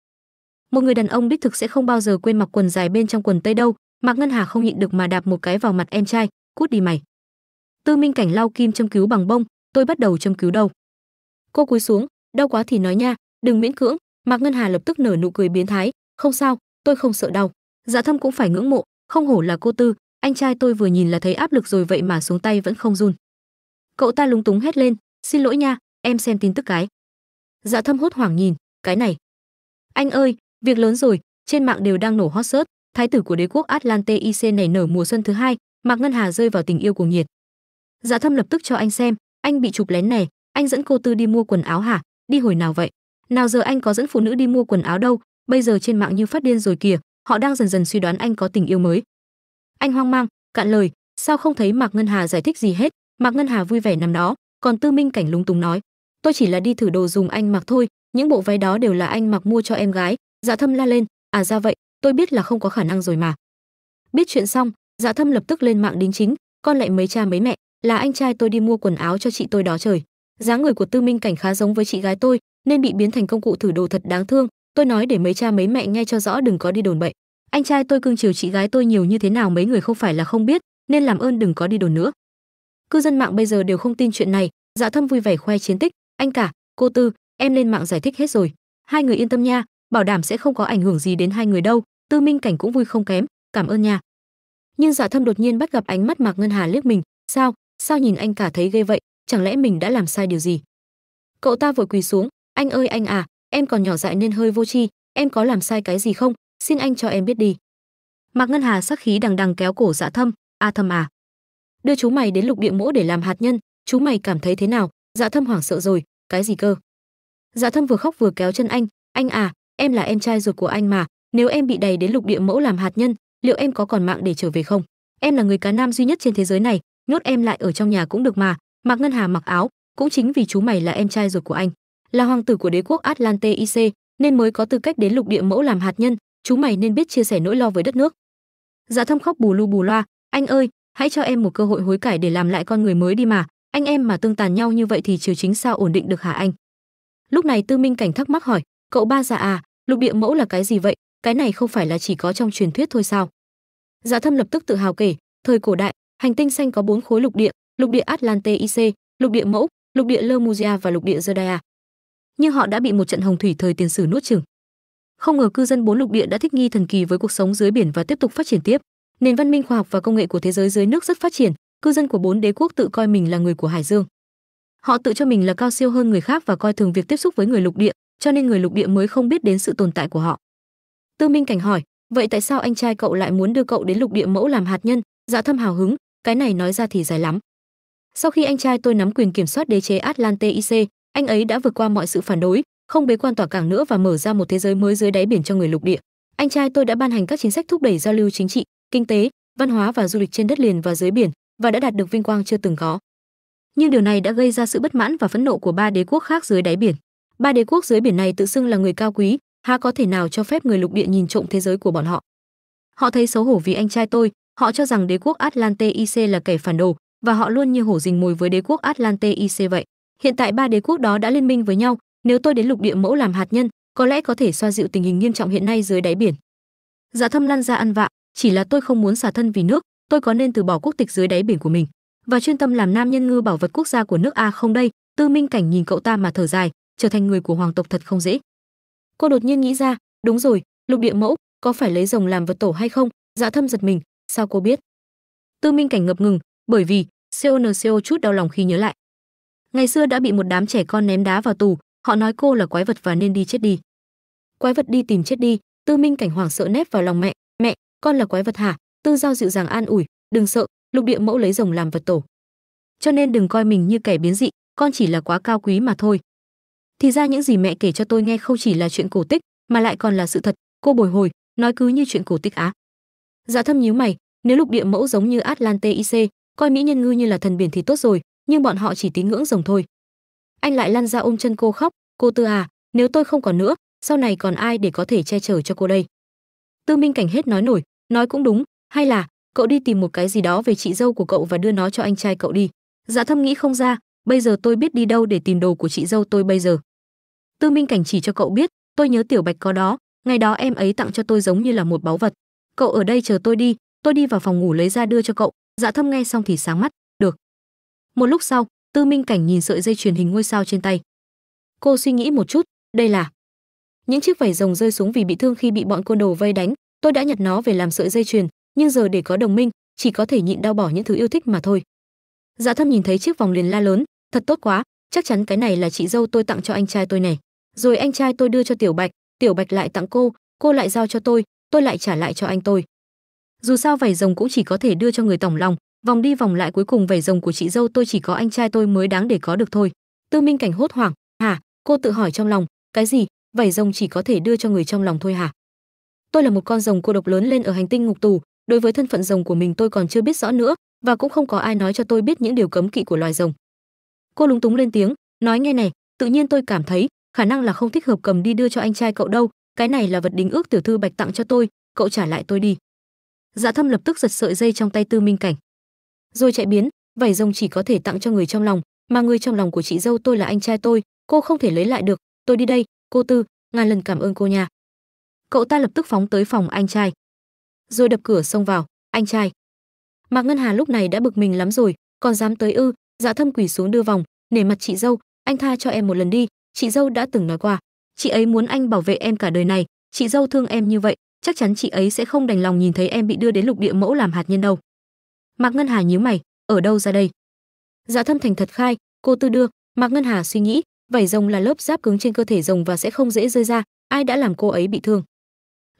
một người đàn ông đích thực sẽ không bao giờ quên mặc quần dài bên trong quần tây đâu mạc ngân hà không nhịn được mà đạp một cái vào mặt em trai cút đi mày tư minh cảnh lau kim châm cứu bằng bông tôi bắt đầu châm cứu đâu cô cúi xuống đau quá thì nói nha đừng miễn cưỡng mạc ngân hà lập tức nở nụ cười biến thái không sao tôi không sợ đau dạ thâm cũng phải ngưỡng mộ không hổ là cô tư anh trai tôi vừa nhìn là thấy áp lực rồi vậy mà xuống tay vẫn không run cậu ta lúng túng hét lên xin lỗi nha em xem tin tức cái dạ thâm hốt hoảng nhìn cái này anh ơi việc lớn rồi trên mạng đều đang nổ hot search thái tử của đế quốc atlante ic này nở mùa xuân thứ hai mạc ngân hà rơi vào tình yêu cuồng nhiệt dạ thâm lập tức cho anh xem anh bị chụp lén này anh dẫn cô tư đi mua quần áo hả đi hồi nào vậy nào giờ anh có dẫn phụ nữ đi mua quần áo đâu bây giờ trên mạng như phát điên rồi kìa họ đang dần dần suy đoán anh có tình yêu mới anh hoang mang cạn lời sao không thấy mạc ngân hà giải thích gì hết mạc ngân hà vui vẻ nằm đó còn tư minh cảnh lúng túng nói tôi chỉ là đi thử đồ dùng anh mặc thôi những bộ váy đó đều là anh mặc mua cho em gái dạ thâm la lên à ra vậy tôi biết là không có khả năng rồi mà biết chuyện xong dạ thâm lập tức lên mạng đính chính con lại mấy cha mấy mẹ là anh trai tôi đi mua quần áo cho chị tôi đó trời dáng người của tư minh cảnh khá giống với chị gái tôi nên bị biến thành công cụ thử đồ thật đáng thương tôi nói để mấy cha mấy mẹ nghe cho rõ đừng có đi đồn bậy anh trai tôi cưng chiều chị gái tôi nhiều như thế nào mấy người không phải là không biết nên làm ơn đừng có đi đồn nữa cư dân mạng bây giờ đều không tin chuyện này dạ thâm vui vẻ khoe chiến tích anh cả cô tư em lên mạng giải thích hết rồi hai người yên tâm nha bảo đảm sẽ không có ảnh hưởng gì đến hai người đâu tư minh cảnh cũng vui không kém cảm ơn nha nhưng dạ thâm đột nhiên bắt gặp ánh mắt mạc ngân hà liếc mình sao sao nhìn anh cả thấy ghê vậy chẳng lẽ mình đã làm sai điều gì cậu ta vội quỳ xuống anh ơi anh à em còn nhỏ dại nên hơi vô tri em có làm sai cái gì không xin anh cho em biết đi mạc ngân hà sắc khí đằng đằng kéo cổ dạ thâm a à thâm à đưa chú mày đến lục địa mỗ để làm hạt nhân chú mày cảm thấy thế nào dạ thâm hoảng sợ rồi cái gì cơ dạ thâm vừa khóc vừa kéo chân anh anh à em là em trai ruột của anh mà nếu em bị đày đến lục địa mẫu làm hạt nhân liệu em có còn mạng để trở về không em là người cá nam duy nhất trên thế giới này nhốt em lại ở trong nhà cũng được mà mặc ngân hà mặc áo cũng chính vì chú mày là em trai ruột của anh là hoàng tử của đế quốc atlante ic nên mới có tư cách đến lục địa mẫu làm hạt nhân chú mày nên biết chia sẻ nỗi lo với đất nước dạ thâm khóc bù lu bù loa anh ơi hãy cho em một cơ hội hối cải để làm lại con người mới đi mà anh em mà tương tàn nhau như vậy thì triều chính sao ổn định được hả anh lúc này tư minh cảnh thắc mắc hỏi cậu ba già à lục địa mẫu là cái gì vậy cái này không phải là chỉ có trong truyền thuyết thôi sao dạ thâm lập tức tự hào kể thời cổ đại hành tinh xanh có bốn khối lục địa lục địa atlante ic lục địa mẫu lục địa Lemuria và lục địa judea nhưng họ đã bị một trận hồng thủy thời tiền sử nuốt chừng không ngờ cư dân bốn lục địa đã thích nghi thần kỳ với cuộc sống dưới biển và tiếp tục phát triển tiếp nền văn minh khoa học và công nghệ của thế giới dưới nước rất phát triển cư dân của bốn đế quốc tự coi mình là người của hải dương họ tự cho mình là cao siêu hơn người khác và coi thường việc tiếp xúc với người lục địa cho nên người lục địa mới không biết đến sự tồn tại của họ tư minh cảnh hỏi vậy tại sao anh trai cậu lại muốn đưa cậu đến lục địa mẫu làm hạt nhân dạ thâm hào hứng cái này nói ra thì dài lắm sau khi anh trai tôi nắm quyền kiểm soát đế chế atlantic anh ấy đã vượt qua mọi sự phản đối không bế quan tỏa cảng nữa và mở ra một thế giới mới dưới đáy biển cho người lục địa anh trai tôi đã ban hành các chính sách thúc đẩy giao lưu chính trị kinh tế, văn hóa và du lịch trên đất liền và dưới biển và đã đạt được vinh quang chưa từng có. Nhưng điều này đã gây ra sự bất mãn và phẫn nộ của ba đế quốc khác dưới đáy biển. Ba đế quốc dưới biển này tự xưng là người cao quý, há có thể nào cho phép người lục địa nhìn trộm thế giới của bọn họ. Họ thấy xấu hổ vì anh trai tôi, họ cho rằng đế quốc Atlante IC là kẻ phản đồ và họ luôn như hổ rình mồi với đế quốc Atlante IC vậy. Hiện tại ba đế quốc đó đã liên minh với nhau, nếu tôi đến lục địa mẫu làm hạt nhân, có lẽ có thể xoa dịu tình hình nghiêm trọng hiện nay dưới đáy biển. Dạ Thâm lăn ra ăn vạ, chỉ là tôi không muốn xả thân vì nước tôi có nên từ bỏ quốc tịch dưới đáy biển của mình và chuyên tâm làm nam nhân ngư bảo vật quốc gia của nước a không đây tư minh cảnh nhìn cậu ta mà thở dài trở thành người của hoàng tộc thật không dễ cô đột nhiên nghĩ ra đúng rồi lục địa mẫu có phải lấy rồng làm vật tổ hay không dạ thâm giật mình sao cô biết tư minh cảnh ngập ngừng bởi vì conco chút đau lòng khi nhớ lại ngày xưa đã bị một đám trẻ con ném đá vào tù họ nói cô là quái vật và nên đi chết đi quái vật đi tìm chết đi tư minh cảnh hoảng sợ nép vào lòng mẹ con là quái vật hả tư giao dịu dàng an ủi đừng sợ lục địa mẫu lấy rồng làm vật tổ cho nên đừng coi mình như kẻ biến dị con chỉ là quá cao quý mà thôi thì ra những gì mẹ kể cho tôi nghe không chỉ là chuyện cổ tích mà lại còn là sự thật cô bồi hồi nói cứ như chuyện cổ tích á dạ thâm nhíu mày nếu lục địa mẫu giống như atlantic coi mỹ nhân ngư như là thần biển thì tốt rồi nhưng bọn họ chỉ tín ngưỡng rồng thôi anh lại lăn ra ôm chân cô khóc cô tư à nếu tôi không còn nữa sau này còn ai để có thể che chở cho cô đây tư minh cảnh hết nói nổi nói cũng đúng hay là cậu đi tìm một cái gì đó về chị dâu của cậu và đưa nó cho anh trai cậu đi dạ thâm nghĩ không ra bây giờ tôi biết đi đâu để tìm đồ của chị dâu tôi bây giờ tư minh cảnh chỉ cho cậu biết tôi nhớ tiểu bạch có đó ngày đó em ấy tặng cho tôi giống như là một báu vật cậu ở đây chờ tôi đi tôi đi vào phòng ngủ lấy ra đưa cho cậu dạ thâm nghe xong thì sáng mắt được một lúc sau tư minh cảnh nhìn sợi dây truyền hình ngôi sao trên tay cô suy nghĩ một chút đây là những chiếc vảy rồng rơi xuống vì bị thương khi bị bọn côn đồ vây đánh tôi đã nhặt nó về làm sợi dây chuyền nhưng giờ để có đồng minh chỉ có thể nhịn đau bỏ những thứ yêu thích mà thôi dạ thâm nhìn thấy chiếc vòng liền la lớn thật tốt quá chắc chắn cái này là chị dâu tôi tặng cho anh trai tôi này rồi anh trai tôi đưa cho tiểu bạch tiểu bạch lại tặng cô cô lại giao cho tôi tôi lại trả lại cho anh tôi dù sao vảy rồng cũng chỉ có thể đưa cho người tổng lòng vòng đi vòng lại cuối cùng vảy rồng của chị dâu tôi chỉ có anh trai tôi mới đáng để có được thôi tư minh cảnh hốt hoảng hả cô tự hỏi trong lòng cái gì vảy rồng chỉ có thể đưa cho người trong lòng thôi hả tôi là một con rồng cô độc lớn lên ở hành tinh ngục tù đối với thân phận rồng của mình tôi còn chưa biết rõ nữa và cũng không có ai nói cho tôi biết những điều cấm kỵ của loài rồng cô lúng túng lên tiếng nói nghe này tự nhiên tôi cảm thấy khả năng là không thích hợp cầm đi đưa cho anh trai cậu đâu cái này là vật đính ước tiểu thư bạch tặng cho tôi cậu trả lại tôi đi dạ thâm lập tức giật sợi dây trong tay tư minh cảnh rồi chạy biến vảy rồng chỉ có thể tặng cho người trong lòng mà người trong lòng của chị dâu tôi là anh trai tôi cô không thể lấy lại được tôi đi đây cô tư ngàn lần cảm ơn cô nha cậu ta lập tức phóng tới phòng anh trai rồi đập cửa xông vào anh trai mạc ngân hà lúc này đã bực mình lắm rồi còn dám tới ư dạ thâm quỷ xuống đưa vòng nể mặt chị dâu anh tha cho em một lần đi chị dâu đã từng nói qua chị ấy muốn anh bảo vệ em cả đời này chị dâu thương em như vậy chắc chắn chị ấy sẽ không đành lòng nhìn thấy em bị đưa đến lục địa mẫu làm hạt nhân đâu mạc ngân hà nhíu mày ở đâu ra đây dạ thâm thành thật khai cô tư đưa mạc ngân hà suy nghĩ vảy rồng là lớp giáp cứng trên cơ thể rồng và sẽ không dễ rơi ra ai đã làm cô ấy bị thương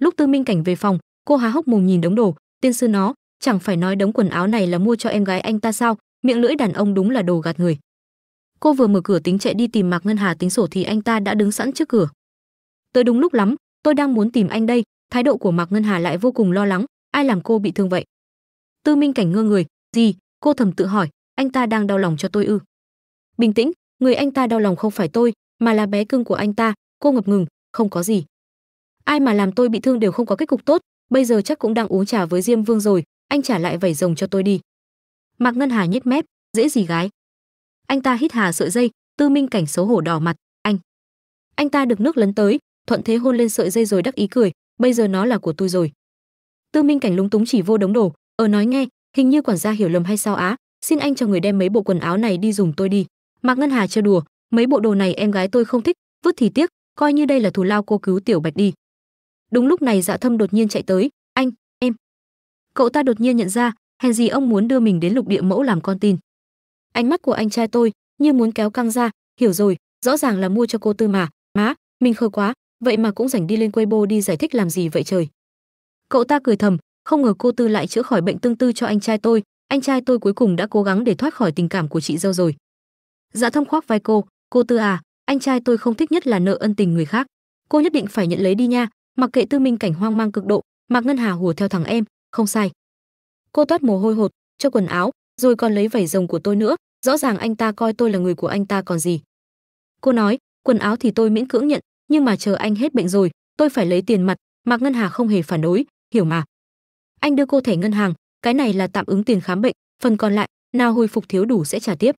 lúc tư minh cảnh về phòng cô há hốc mồm nhìn đống đồ tiên sư nó chẳng phải nói đống quần áo này là mua cho em gái anh ta sao miệng lưỡi đàn ông đúng là đồ gạt người cô vừa mở cửa tính chạy đi tìm mạc ngân hà tính sổ thì anh ta đã đứng sẵn trước cửa tới đúng lúc lắm tôi đang muốn tìm anh đây thái độ của mạc ngân hà lại vô cùng lo lắng ai làm cô bị thương vậy tư minh cảnh ngơ người gì cô thầm tự hỏi anh ta đang đau lòng cho tôi ư bình tĩnh người anh ta đau lòng không phải tôi mà là bé cưng của anh ta cô ngập ngừng không có gì ai mà làm tôi bị thương đều không có kết cục tốt bây giờ chắc cũng đang uống trà với diêm vương rồi anh trả lại vẩy rồng cho tôi đi mạc ngân hà nhếch mép dễ gì gái anh ta hít hà sợi dây tư minh cảnh xấu hổ đỏ mặt anh anh ta được nước lấn tới thuận thế hôn lên sợi dây rồi đắc ý cười bây giờ nó là của tôi rồi tư minh cảnh lúng túng chỉ vô đống đồ ở ờ, nói nghe hình như quản gia hiểu lầm hay sao á xin anh cho người đem mấy bộ quần áo này đi dùng tôi đi mạc ngân hà chơi đùa mấy bộ đồ này em gái tôi không thích vứt thì tiếc coi như đây là thù lao cô cứu tiểu bạch đi đúng lúc này dạ thâm đột nhiên chạy tới anh em cậu ta đột nhiên nhận ra hèn gì ông muốn đưa mình đến lục địa mẫu làm con tin ánh mắt của anh trai tôi như muốn kéo căng ra hiểu rồi rõ ràng là mua cho cô tư mà má mình khờ quá vậy mà cũng rảnh đi lên quê bô đi giải thích làm gì vậy trời cậu ta cười thầm không ngờ cô tư lại chữa khỏi bệnh tương tư cho anh trai tôi anh trai tôi cuối cùng đã cố gắng để thoát khỏi tình cảm của chị dâu rồi dạ thâm khoác vai cô cô tư à anh trai tôi không thích nhất là nợ ân tình người khác cô nhất định phải nhận lấy đi nha mặc kệ tư minh cảnh hoang mang cực độ mặc ngân hà hùa theo thằng em không sai cô toát mồ hôi hột cho quần áo rồi còn lấy vảy rồng của tôi nữa rõ ràng anh ta coi tôi là người của anh ta còn gì cô nói quần áo thì tôi miễn cưỡng nhận nhưng mà chờ anh hết bệnh rồi tôi phải lấy tiền mặt mặc ngân hà không hề phản đối hiểu mà anh đưa cô thẻ ngân hàng cái này là tạm ứng tiền khám bệnh phần còn lại nào hồi phục thiếu đủ sẽ trả tiếp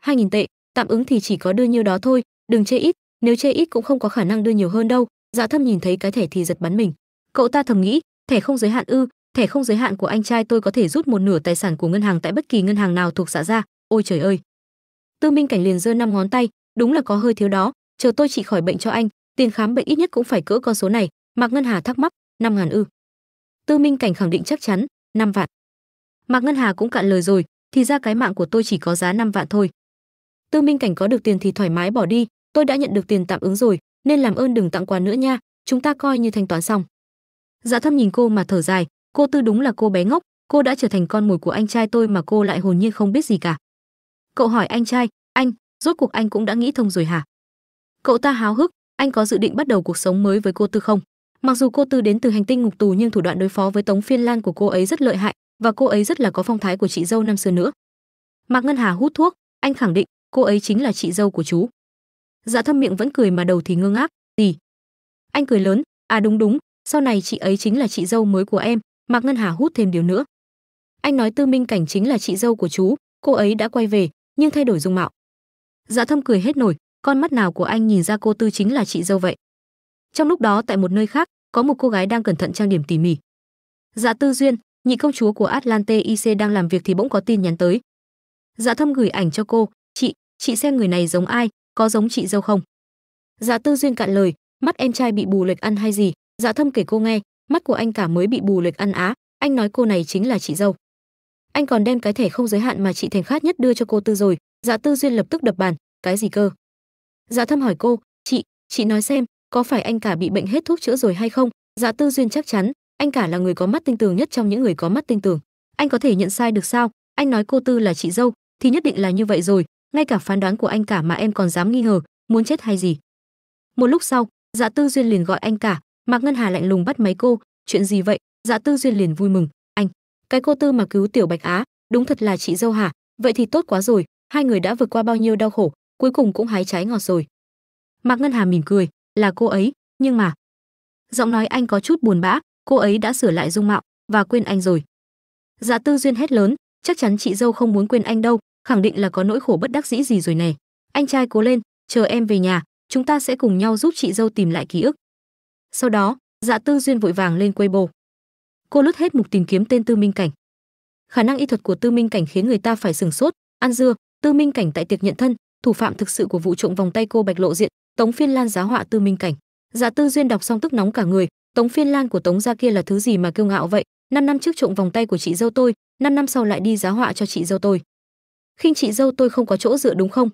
2000 tệ, tạm ứng thì chỉ có đưa nhiêu đó thôi, đừng chê ít, nếu chê ít cũng không có khả năng đưa nhiều hơn đâu. Dạ Thâm nhìn thấy cái thẻ thì giật bắn mình. Cậu ta thầm nghĩ, thẻ không giới hạn ư? Thẻ không giới hạn của anh trai tôi có thể rút một nửa tài sản của ngân hàng tại bất kỳ ngân hàng nào thuộc xã dạ ra. Ôi trời ơi. Tư Minh Cảnh liền giơ năm ngón tay, đúng là có hơi thiếu đó, chờ tôi trị khỏi bệnh cho anh, tiền khám bệnh ít nhất cũng phải cỡ con số này. Mạc Ngân Hà thắc mắc, năm ngàn ư? Tư Minh Cảnh khẳng định chắc chắn, năm vạn. Mạc Ngân Hà cũng cạn lời rồi, thì ra cái mạng của tôi chỉ có giá 5 vạn thôi. Tư Minh Cảnh có được tiền thì thoải mái bỏ đi, tôi đã nhận được tiền tạm ứng rồi, nên làm ơn đừng tặng quà nữa nha, chúng ta coi như thanh toán xong. Dạ Thâm nhìn cô mà thở dài, cô Tư đúng là cô bé ngốc, cô đã trở thành con mồi của anh trai tôi mà cô lại hồn nhiên không biết gì cả. Cậu hỏi anh trai, anh, rốt cuộc anh cũng đã nghĩ thông rồi hả? Cậu ta háo hức, anh có dự định bắt đầu cuộc sống mới với cô Tư không? Mặc dù cô Tư đến từ hành tinh ngục tù nhưng thủ đoạn đối phó với Tống Phiên Lan của cô ấy rất lợi hại và cô ấy rất là có phong thái của chị dâu năm xưa nữa. Mạc Ngân Hà hút thuốc, anh khẳng định cô ấy chính là chị dâu của chú dạ thâm miệng vẫn cười mà đầu thì ngơ ngác gì anh cười lớn à đúng đúng sau này chị ấy chính là chị dâu mới của em mạc ngân hà hút thêm điều nữa anh nói tư minh cảnh chính là chị dâu của chú cô ấy đã quay về nhưng thay đổi dung mạo dạ thâm cười hết nổi con mắt nào của anh nhìn ra cô tư chính là chị dâu vậy trong lúc đó tại một nơi khác có một cô gái đang cẩn thận trang điểm tỉ mỉ dạ tư duyên nhị công chúa của atlante ic đang làm việc thì bỗng có tin nhắn tới dạ thâm gửi ảnh cho cô chị xem người này giống ai có giống chị dâu không dạ tư duyên cạn lời mắt em trai bị bù lệch ăn hay gì dạ thâm kể cô nghe mắt của anh cả mới bị bù lệch ăn á anh nói cô này chính là chị dâu anh còn đem cái thẻ không giới hạn mà chị thành khát nhất đưa cho cô tư rồi dạ tư duyên lập tức đập bàn cái gì cơ dạ thâm hỏi cô chị chị nói xem có phải anh cả bị bệnh hết thuốc chữa rồi hay không dạ tư duyên chắc chắn anh cả là người có mắt tinh tường nhất trong những người có mắt tinh tường anh có thể nhận sai được sao anh nói cô tư là chị dâu thì nhất định là như vậy rồi ngay cả phán đoán của anh cả mà em còn dám nghi ngờ muốn chết hay gì một lúc sau dạ tư duyên liền gọi anh cả mạc ngân hà lạnh lùng bắt máy cô chuyện gì vậy dạ tư duyên liền vui mừng anh cái cô tư mà cứu tiểu bạch á đúng thật là chị dâu hả vậy thì tốt quá rồi hai người đã vượt qua bao nhiêu đau khổ cuối cùng cũng hái trái ngọt rồi mạc ngân hà mỉm cười là cô ấy nhưng mà giọng nói anh có chút buồn bã cô ấy đã sửa lại dung mạo và quên anh rồi dạ tư duyên hét lớn chắc chắn chị dâu không muốn quên anh đâu khẳng định là có nỗi khổ bất đắc dĩ gì rồi này anh trai cố lên chờ em về nhà chúng ta sẽ cùng nhau giúp chị dâu tìm lại ký ức sau đó dạ tư duyên vội vàng lên weibo cô lướt hết mục tìm kiếm tên tư minh cảnh khả năng y thuật của tư minh cảnh khiến người ta phải sửng sốt ăn dưa tư minh cảnh tại tiệc nhận thân thủ phạm thực sự của vụ trộm vòng tay cô bạch lộ diện tống phiên lan giá họa tư minh cảnh dạ tư duyên đọc xong tức nóng cả người tống phiên lan của tống gia kia là thứ gì mà kiêu ngạo vậy năm năm trước trộm vòng tay của chị dâu tôi năm năm sau lại đi giá họa cho chị dâu tôi khinh chị dâu tôi không có chỗ dựa đúng không?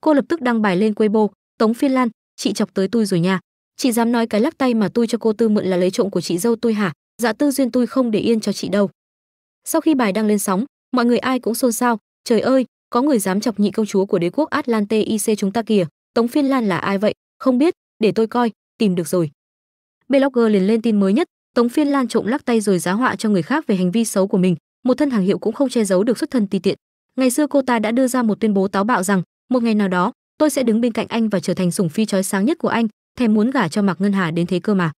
Cô lập tức đăng bài lên Weibo, Tống Phiên Lan, chị chọc tới tôi rồi nha. Chị dám nói cái lắc tay mà tôi cho cô tư mượn là lấy trộm của chị dâu tôi hả? Dạ tư duyên tôi không để yên cho chị đâu. Sau khi bài đăng lên sóng, mọi người ai cũng xôn xao, trời ơi, có người dám chọc nhị công chúa của đế quốc Atlante IC chúng ta kìa, Tống Phiên Lan là ai vậy? Không biết, để tôi coi, tìm được rồi. Blogger liền lên tin mới nhất, Tống Phiên Lan trộm lắc tay rồi giá họa cho người khác về hành vi xấu của mình, một thân hàng hiệu cũng không che giấu được xuất thân ti tiện. Ngày xưa cô ta đã đưa ra một tuyên bố táo bạo rằng, một ngày nào đó, tôi sẽ đứng bên cạnh anh và trở thành sủng phi chói sáng nhất của anh, thèm muốn gả cho Mạc Ngân Hà đến thế cơ mà.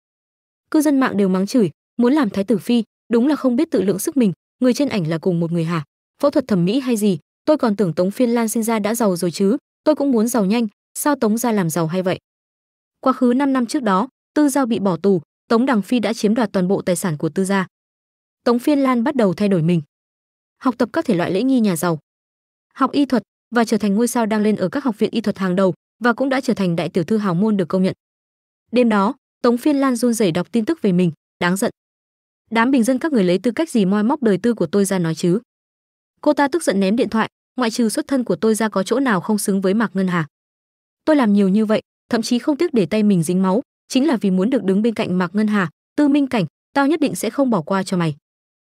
Cư dân mạng đều mắng chửi, muốn làm thái tử phi, đúng là không biết tự lượng sức mình, người trên ảnh là cùng một người hả? Phẫu thuật thẩm mỹ hay gì, tôi còn tưởng Tống Phiên Lan sinh ra đã giàu rồi chứ, tôi cũng muốn giàu nhanh, sao Tống gia làm giàu hay vậy? Quá khứ 5 năm trước đó, Tư Giao bị bỏ tù, Tống Đằng Phi đã chiếm đoạt toàn bộ tài sản của Tư gia. Tống Phiên Lan bắt đầu thay đổi mình, học tập các thể loại lễ nghi nhà giàu, học y thuật và trở thành ngôi sao đang lên ở các học viện y thuật hàng đầu và cũng đã trở thành đại tiểu thư hào môn được công nhận. Đêm đó, Tống Phiên Lan run rẩy đọc tin tức về mình, đáng giận. Đám bình dân các người lấy tư cách gì moi móc đời tư của tôi ra nói chứ? Cô ta tức giận ném điện thoại, ngoại trừ xuất thân của tôi ra có chỗ nào không xứng với Mạc Ngân Hà. Tôi làm nhiều như vậy, thậm chí không tiếc để tay mình dính máu, chính là vì muốn được đứng bên cạnh Mạc Ngân Hà, Tư Minh Cảnh, tao nhất định sẽ không bỏ qua cho mày.